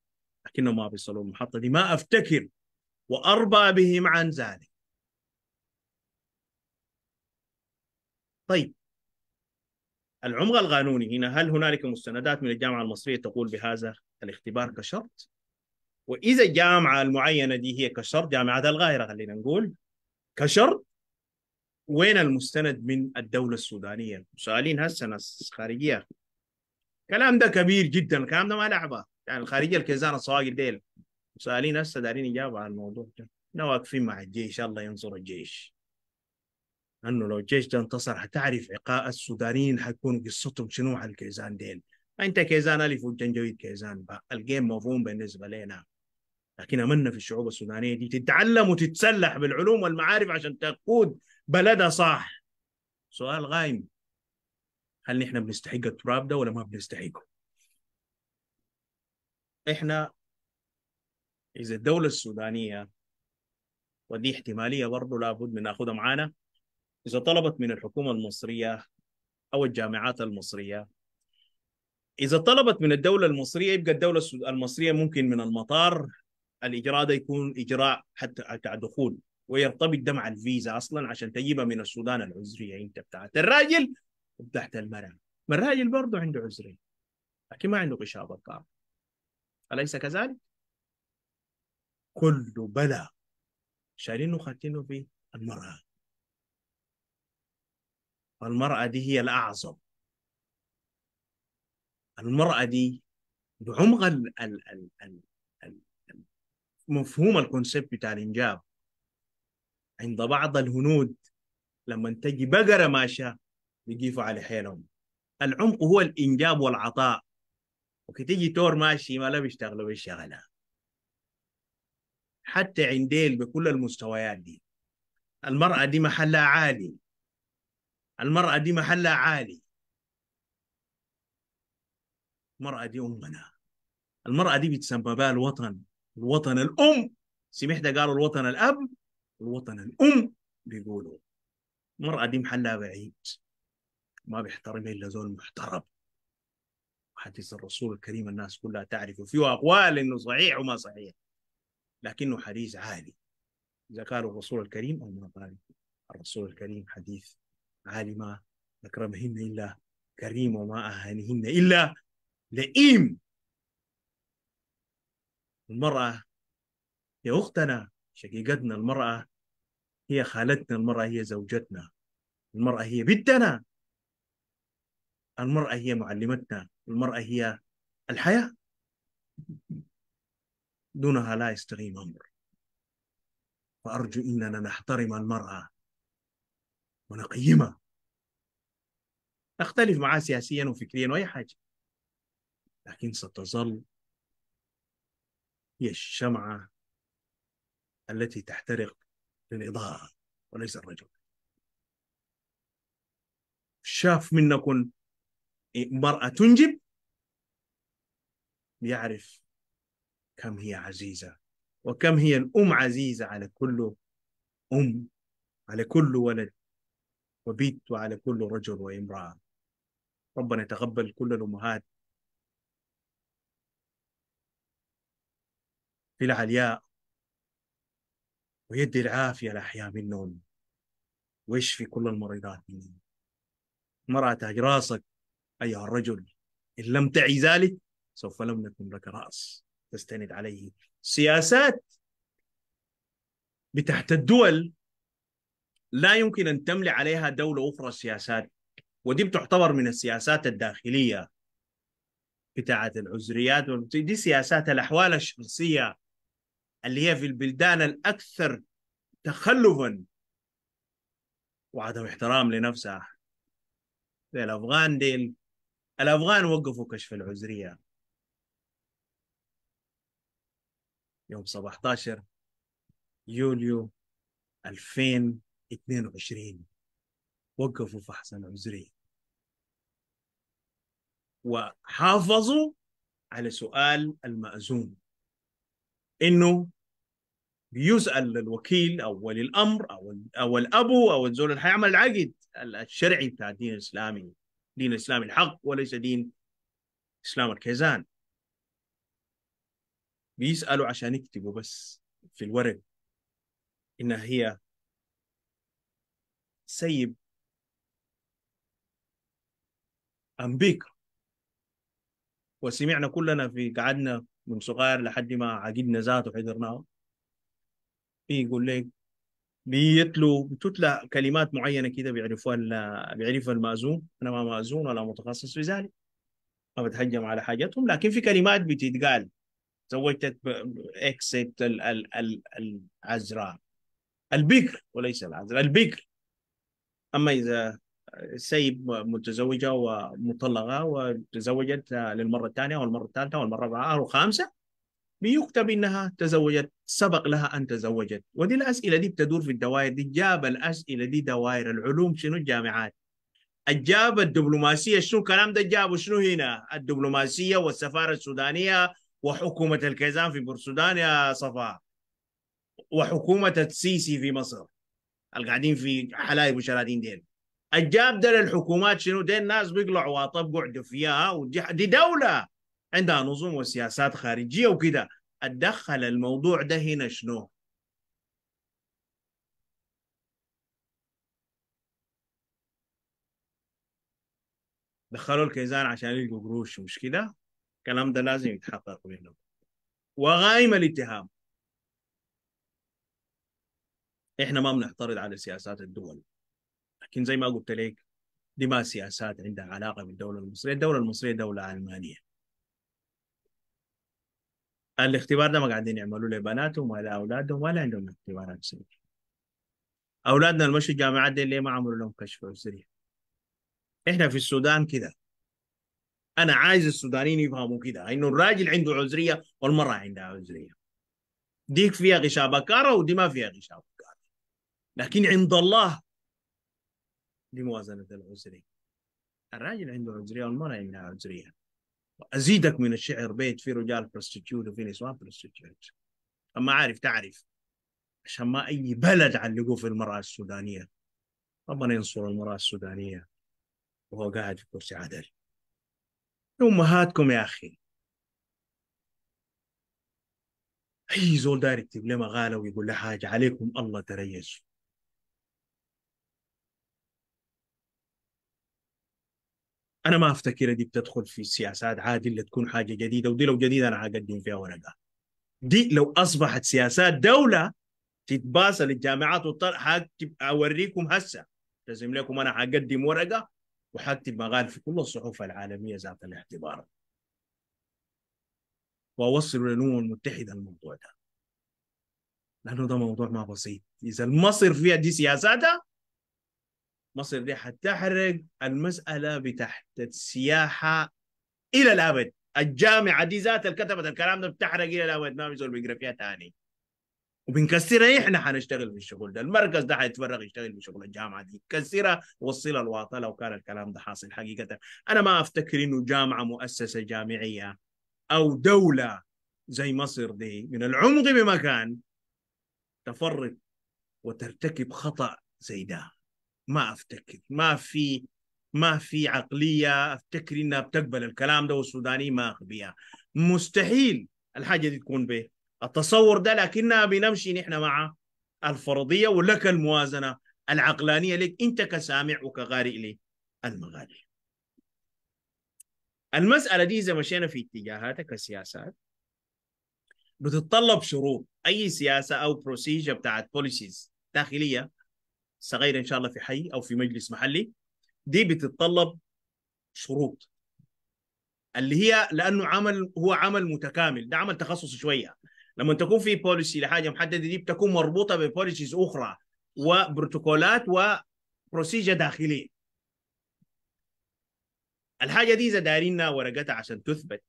لكنهم ما بيصلوا المحطة دي ما أفتكر وأربى بهم عن ذلك طيب العمق القانوني هنا هل هنالك مستندات من الجامعة المصرية تقول بهذا الاختبار كشرط؟ وإذا الجامعة المعينة دي هي كشرط جامعة القاهرة خلينا نقول كشرط وين المستند من الدولة السودانية؟ سؤالين هسه ناس خارجية كلام ده كبير جدا الكلام ده ما لعبة يعني الخارجية الكيزان الصواقر ديل سؤالين هسه دارين إجابة على الموضوع ده احنا واقفين مع الجيش الله ينصر الجيش أنه لو الجيش ده انتصر حتعرف عقاء السودانيين حيكون قصتهم شنو على الكيزان ديل أنت كيزان ألف جويد كيزان باء الجيم مفهوم بالنسبة لنا لكن أملنا في الشعوب السودانية دي تتعلم وتتسلح بالعلوم والمعارف عشان تقود بلدها صح سؤال غايم هل نحن بنستحق التراب ده ولا ما بنستحقه احنا اذا الدوله السودانيه ودي احتماليه برضه لابد من ناخذها معانا اذا طلبت من الحكومه المصريه او الجامعات المصريه اذا طلبت من الدوله المصريه يبقى الدوله المصريه ممكن من المطار الاجراء ده يكون اجراء حتى كدخول ويرتبط ده مع الفيزا اصلا عشان تجيبها من السودان العذريه انت بتاعت الراجل وبتاعت المراه ما الراجل برضه عنده عذريه لكن ما عنده غشاء بطار اليس كذلك؟ كل بلا شايلينه خاتينه في المراه المرأة دي هي الأعظم المرأة دي بعمق ال ال ال مفهوم الكونسيبت بتاع الإنجاب عند بعض الهنود لما تجي بقرة ماشاة بيقيفوا على حيلهم العمق هو الإنجاب والعطاء وكتيجي تور ماشي ما لا بيشتغلوا بالشغلة حتى عنديل بكل المستويات دي المرأة دي محلها عالي المرأة دي محلها عالي المرأة دي أمنا المرأة دي بتسمى بها الوطن الوطن الأم سمحت قالوا الوطن الأب الوطن الأم بيقولوا المرأة دي محلها بعيد ما بيحترمها إلا زول محترم حديث الرسول الكريم الناس كلها تعرفه فيه أقوال إنه صحيح وما صحيح لكنه حديث عالي إذا قالوا الرسول الكريم أو ما قال الرسول الكريم حديث عالي ما أكرمهن إلا كريم وما أهانهن إلا لئيم المرأة يا أختنا شقيقتنا المرأة هي خالتنا المرأة هي زوجتنا المرأة هي بنتنا المرأة هي معلمتنا المرأة هي الحياة دونها لا يستقيم أمر فأرجو إننا نحترم المرأة ونقيمها نختلف معها سياسيا وفكريا وأي حاجة لكن ستظل هي الشمعة التي تحترق للإضاءة وليس الرجل شاف منكم مرأة تنجب يعرف كم هي عزيزة وكم هي الأم عزيزة على كل أم على كل ولد وبيت وعلى كل رجل وامرأة ربنا يتقبل كل الأمهات في العلياء ويدي العافية لأحياء منهم ويشفي كل المريضات منهم المراه تاج راسك أيها الرجل إن لم تعي ذلك سوف لم يكن لك رأس تستند عليه سياسات بتحت الدول لا يمكن أن تملي عليها دولة أخرى سياسات ودي بتعتبر من السياسات الداخلية بتاعة العذريات دي سياسات الأحوال الشخصية اللي هي في البلدان الأكثر تخلفا وعدم احترام لنفسها زي الأفغان ديل الأفغان وقفوا كشف العذرية يوم 17 يوليو 2022 وقفوا فحص العذرية وحافظوا على سؤال المأزوم انه بيسال الوكيل او ولي الامر او او الابو او الزول اللي حيعمل العقد الشرعي بتاع الدين الاسلامي دين الاسلام الحق وليس دين اسلام الكيزان بيسالوا عشان يكتبوا بس في الورق انها هي سيب ام بيك وسمعنا كلنا في قعدنا من صغير لحد ما عقدنا ذاته حضرناه بيقول لك بيتلو بتتلى كلمات معينه كده بيعرفوها بيعرفها المازون انا ما مازون ولا متخصص في ذلك ما بتهجم على حاجتهم لكن في كلمات بتتقال ال ال العذراء البكر وليس العذراء البكر اما اذا سيب متزوجه ومطلقه وتزوجت للمره الثانيه والمره الثالثه والمره الرابعه والخامسه بيكتب انها تزوجت سبق لها ان تزوجت ودي الاسئله دي بتدور في الدوائر دي جاب الاسئله دي دوائر العلوم شنو الجامعات الجاب الدبلوماسيه شنو الكلام ده جابوا شنو هنا الدبلوماسيه والسفاره السودانيه وحكومه الكيزان في بورسودان يا صفاء وحكومه السيسي في مصر القاعدين في حلايب وشرادين ديل الجاب ده للحكومات شنو ديل الناس بيقلعوا واطب قعدوا فيها ودي دي دوله عندها نظم وسياسات خارجيه وكده اتدخل الموضوع ده هنا شنو؟ دخلوا الكيزان عشان يلقوا قروش مش كده؟ الكلام ده لازم يتحقق منهم وغايم الاتهام احنا ما بنعترض على سياسات الدول لكن زي ما قلت لك دي ما سياسات عندها علاقه بالدوله المصريه، الدوله المصريه دوله علمانيه الاختبار ده ما قاعدين يعملوا لبناتهم ولا اولادهم ولا عندهم اختبارات سريه اولادنا اللي مشوا الجامعات دي ليه ما عملوا لهم كشف سريع احنا في السودان كده انا عايز السودانيين يفهموا كده انه الراجل عنده عذريه والمراه عندها عذريه ديك فيها غشاء بكاره ودي ما فيها غشاء بكاره لكن عند الله دي موازنه العذريه الراجل عنده عذريه والمراه عندها عذريه ازيدك من الشعر بيت في رجال برستيتيوت وفي نسوان برستيتيوت اما عارف تعرف عشان ما اي بلد علقوه في المراه السودانيه ربنا ينصر المراه السودانيه وهو قاعد في كرسي عدل امهاتكم يا اخي اي زول داير يكتب لي مقاله ويقول لي حاجه عليكم الله تريسوا انا ما افتكر دي بتدخل في سياسات عادي اللي تكون حاجه جديده ودي لو جديده انا هقدم فيها ورقه دي لو اصبحت سياسات دوله تتباسل للجامعات والطلع اوريكم هسه لازم لكم انا هقدم ورقه وحكتب مقال في كل الصحف العالميه ذات الاعتبار واوصل للامم المتحده الموضوع ده لانه ده موضوع ما بسيط اذا مصر فيها دي سياساتها مصر دي حتحرق المسألة بتحت السياحة إلى الأبد الجامعة دي ذات اللي كتبت الكلام ده بتحرق إلى الأبد ما في زول بيقرأ فيها ثاني وبنكسرها إحنا حنشتغل في الشغل ده المركز ده حيتفرغ يشتغل في شغل الجامعة دي كسرها وصلها الواطة لو كان الكلام ده حاصل حقيقة أنا ما أفتكر إنه جامعة مؤسسة جامعية أو دولة زي مصر دي من العمق بمكان تفرط وترتكب خطأ زي ده ما افتكر ما في ما في عقليه افتكر انها بتقبل الكلام ده والسوداني ما اخبيها مستحيل الحاجه دي تكون به التصور ده لكننا بنمشي نحن مع الفرضيه ولك الموازنه العقلانيه لك انت كسامع وكقارئ لي المغالي المساله دي اذا مشينا في اتجاهاتها كسياسات بتتطلب شروط اي سياسه او بروسيجر بتاعت بوليسيز داخليه صغيره ان شاء الله في حي او في مجلس محلي دي بتتطلب شروط اللي هي لانه عمل هو عمل متكامل ده عمل تخصصي شويه لما تكون في بوليسي لحاجه محدده دي بتكون مربوطه ببوليسيز اخرى وبروتوكولات وبروسيجر داخليه الحاجه دي اذا دارينا ورقتها عشان تثبت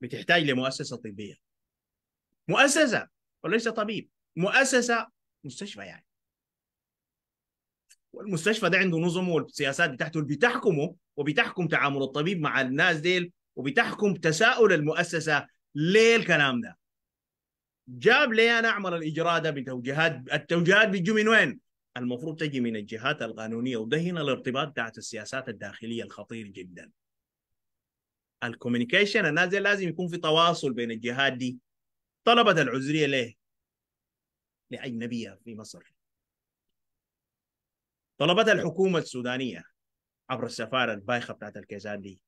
بتحتاج لمؤسسه طبيه مؤسسه وليس طبيب مؤسسه مستشفى يعني والمستشفى ده عنده نظمه والسياسات بتاعته اللي بتحكمه وبتحكم تعامل الطبيب مع الناس ديل وبتحكم تساؤل المؤسسه ليه الكلام ده؟ جاب لي انا اعمل الاجراء ده بتوجيهات التوجيهات بتجي من وين؟ المفروض تجي من الجهات القانونيه وده هنا الارتباط بتاعت السياسات الداخليه الخطير جدا. الكوميونيكيشن الناس دي لازم يكون في تواصل بين الجهات دي. طلبت العذريه ليه؟ لاجنبيه في مصر طلبتها الحكومة السودانية عبر السفارة البايخة بتاعت الكيزان دي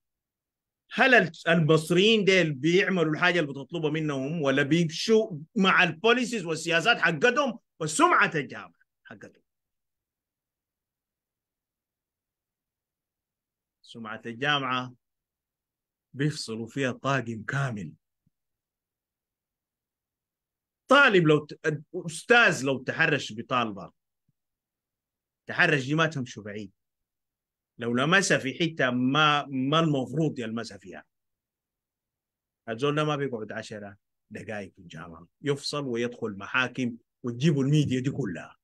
هل المصريين ديل بيعملوا الحاجة اللي بتطلبها منهم ولا بيمشوا مع البوليسيز والسياسات حقتهم وسمعة الجامعة حقتهم سمعة الجامعة بيفصلوا فيها طاقم كامل طالب لو ت... استاذ لو تحرش بطالبه تحرش دي تمشي بعيد لو لمسها في حته ما ما المفروض يلمسها فيها هذول ده ما بيقعد 10 دقائق في الجامعه يفصل ويدخل محاكم وتجيبوا الميديا دي كلها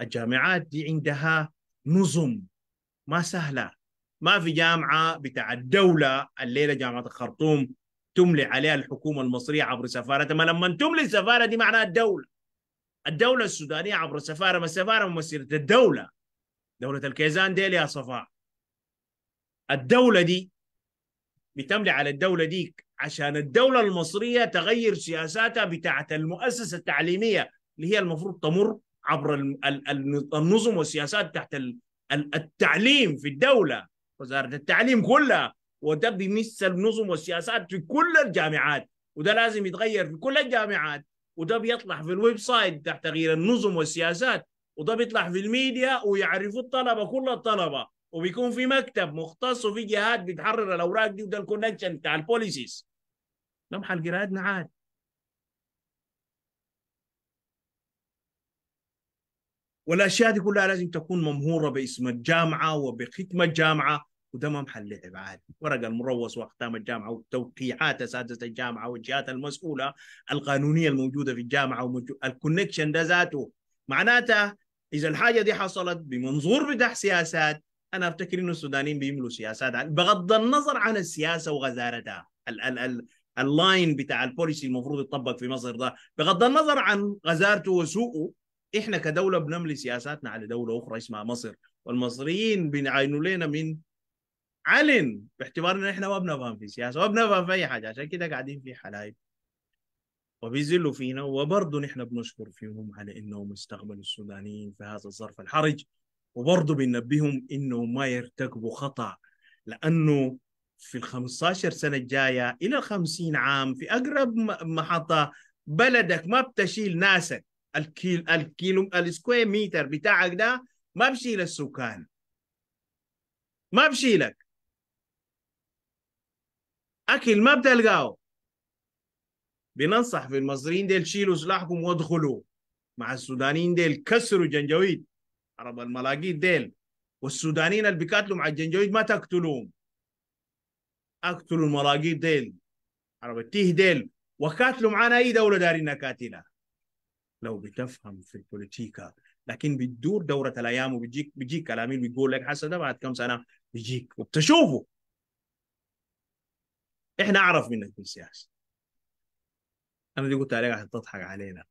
الجامعات دي عندها نظم ما سهله ما في جامعه بتاع الدوله الليله جامعه الخرطوم تملي عليها الحكومه المصريه عبر سفارتها ما لما تملي السفاره دي معناها الدوله الدولة السودانية عبر السفارة ما السفارة ممثلة الدولة دولة الكيزان ديل يا صفاء الدولة دي بتملي على الدولة ديك عشان الدولة المصرية تغير سياساتها بتاعت المؤسسة التعليمية اللي هي المفروض تمر عبر النظم والسياسات تحت التعليم في الدولة وزارة التعليم كلها وده بيمس النظم والسياسات في كل الجامعات وده لازم يتغير في كل الجامعات وده بيطلع في الويب سايت بتاع تغيير النظم والسياسات وده بيطلع في الميديا ويعرفوا الطلبه كل الطلبه وبيكون في مكتب مختص وفي جهات بتحرر الاوراق دي وده الكونكشن بتاع البوليسيز لمحه القراءات عاد والاشياء دي كلها لازم تكون ممهوره باسم الجامعه وبختمه الجامعه وده ما محل لعب عادي ورق المروس واختام الجامعه وتوقيعات اساتذه الجامعه والجهات المسؤوله القانونيه الموجوده في الجامعه والكونكشن ده ذاته معناتها اذا الحاجه دي حصلت بمنظور بتاع سياسات انا افتكر انه السودانيين بيملوا سياسات بغض النظر عن السياسه وغزارتها ال ال ال اللاين بتاع البوليسي المفروض يطبق في مصر ده بغض النظر عن غزارته وسوءه احنا كدوله بنملي سياساتنا على دوله اخرى اسمها مصر والمصريين بنعينوا لنا من علن باعتبار ان احنا ما بنفهم في السياسه ما بنفهم في اي حاجه عشان كده قاعدين في حلايب وبيزلوا فينا وبرضه نحن بنشكر فيهم على انهم استقبلوا السودانيين في هذا الظرف الحرج وبرضه بننبههم انهم ما يرتكبوا خطا لانه في ال 15 سنه الجايه الى ال 50 عام في اقرب محطه بلدك ما بتشيل ناسك الكيل الكيلو السكوير متر بتاعك ده ما بشيل السكان ما بشيلك اكل ما بتلقاه بننصح في المصريين ديل شيلوا سلاحكم وادخلوا مع السودانيين ديل كسروا جنجويد عرب الملاقيد ديل والسودانيين اللي بيقاتلوا مع الجنجويد ما تقتلوهم اقتلوا المراقيب ديل عرب التيه ديل وقاتلوا معنا اي دوله دارينا قاتله لو بتفهم في البوليتيكا لكن بتدور دوره الايام وبيجيك بيجيك كلامي بيقول لك ده بعد كم سنه بيجيك وبتشوفه احنا اعرف منك في السياسه انا دي قلت عليك عشان تضحك علينا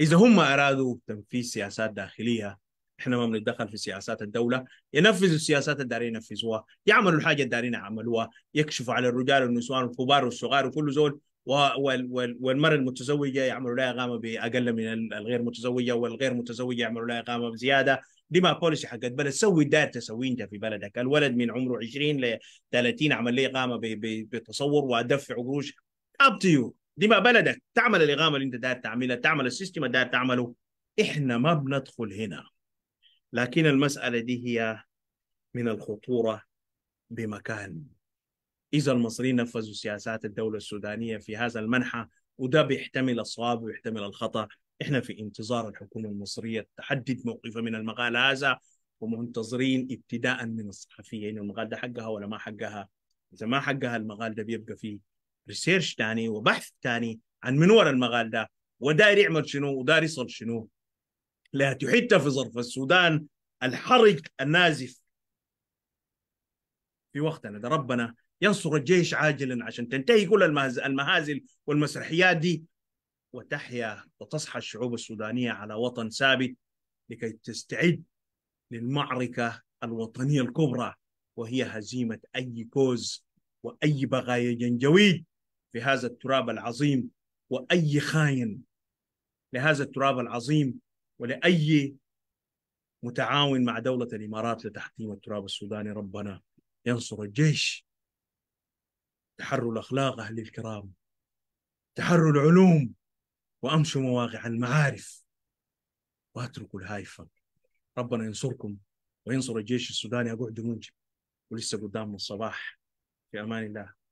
اذا هم ارادوا تنفيذ سياسات داخليه احنا ما بنتدخل في سياسات الدوله ينفذوا السياسات اللي دارين ينفذوها يعملوا الحاجه اللي دارين يعملوها يكشفوا على الرجال والنسوان والكبار والصغار وكل زول والمرأة المتزوجة يعملوا لها إقامة بأقل من الغير متزوجة والغير متزوجة يعملوا لها إقامة بزيادة دي ما بوليسي حقت بلد سوي داتا تسوي انت في بلدك الولد من عمره 20 ل 30 عمل لي اقامه بتصور وادفع قروش اب تو دي ما بلدك تعمل الاقامه اللي انت داير تعملها تعمل السيستم اللي داير تعمله احنا ما بندخل هنا لكن المساله دي هي من الخطوره بمكان اذا المصريين نفذوا سياسات الدوله السودانيه في هذا المنحى وده بيحتمل الصواب ويحتمل الخطا احنا في انتظار الحكومه المصريه تحدد موقفها من المقال هذا ومنتظرين ابتداء من الصحفيه انه المقال ده حقها ولا ما حقها اذا ما حقها المقال ده بيبقى فيه ريسيرش ثاني وبحث ثاني عن من وراء المقال ده وداير يعمل شنو وداير يصل شنو لا حتى في ظرف السودان الحرج النازف في وقتنا ده ربنا ينصر الجيش عاجلا عشان تنتهي كل المهازل والمسرحيات دي وتحيا وتصحى الشعوب السودانيه على وطن ثابت لكي تستعد للمعركه الوطنيه الكبرى وهي هزيمه اي كوز واي بغايا جنجويد في هذا التراب العظيم واي خاين لهذا التراب العظيم ولاي متعاون مع دوله الامارات لتحطيم التراب السوداني ربنا ينصر الجيش تحروا الاخلاق أهل الكرام تحروا العلوم وأمشوا مواقع المعارف وأتركوا الهايفا ربنا ينصركم وينصر الجيش السوداني أقعدوا منجم ولسه قدامنا الصباح في أمان الله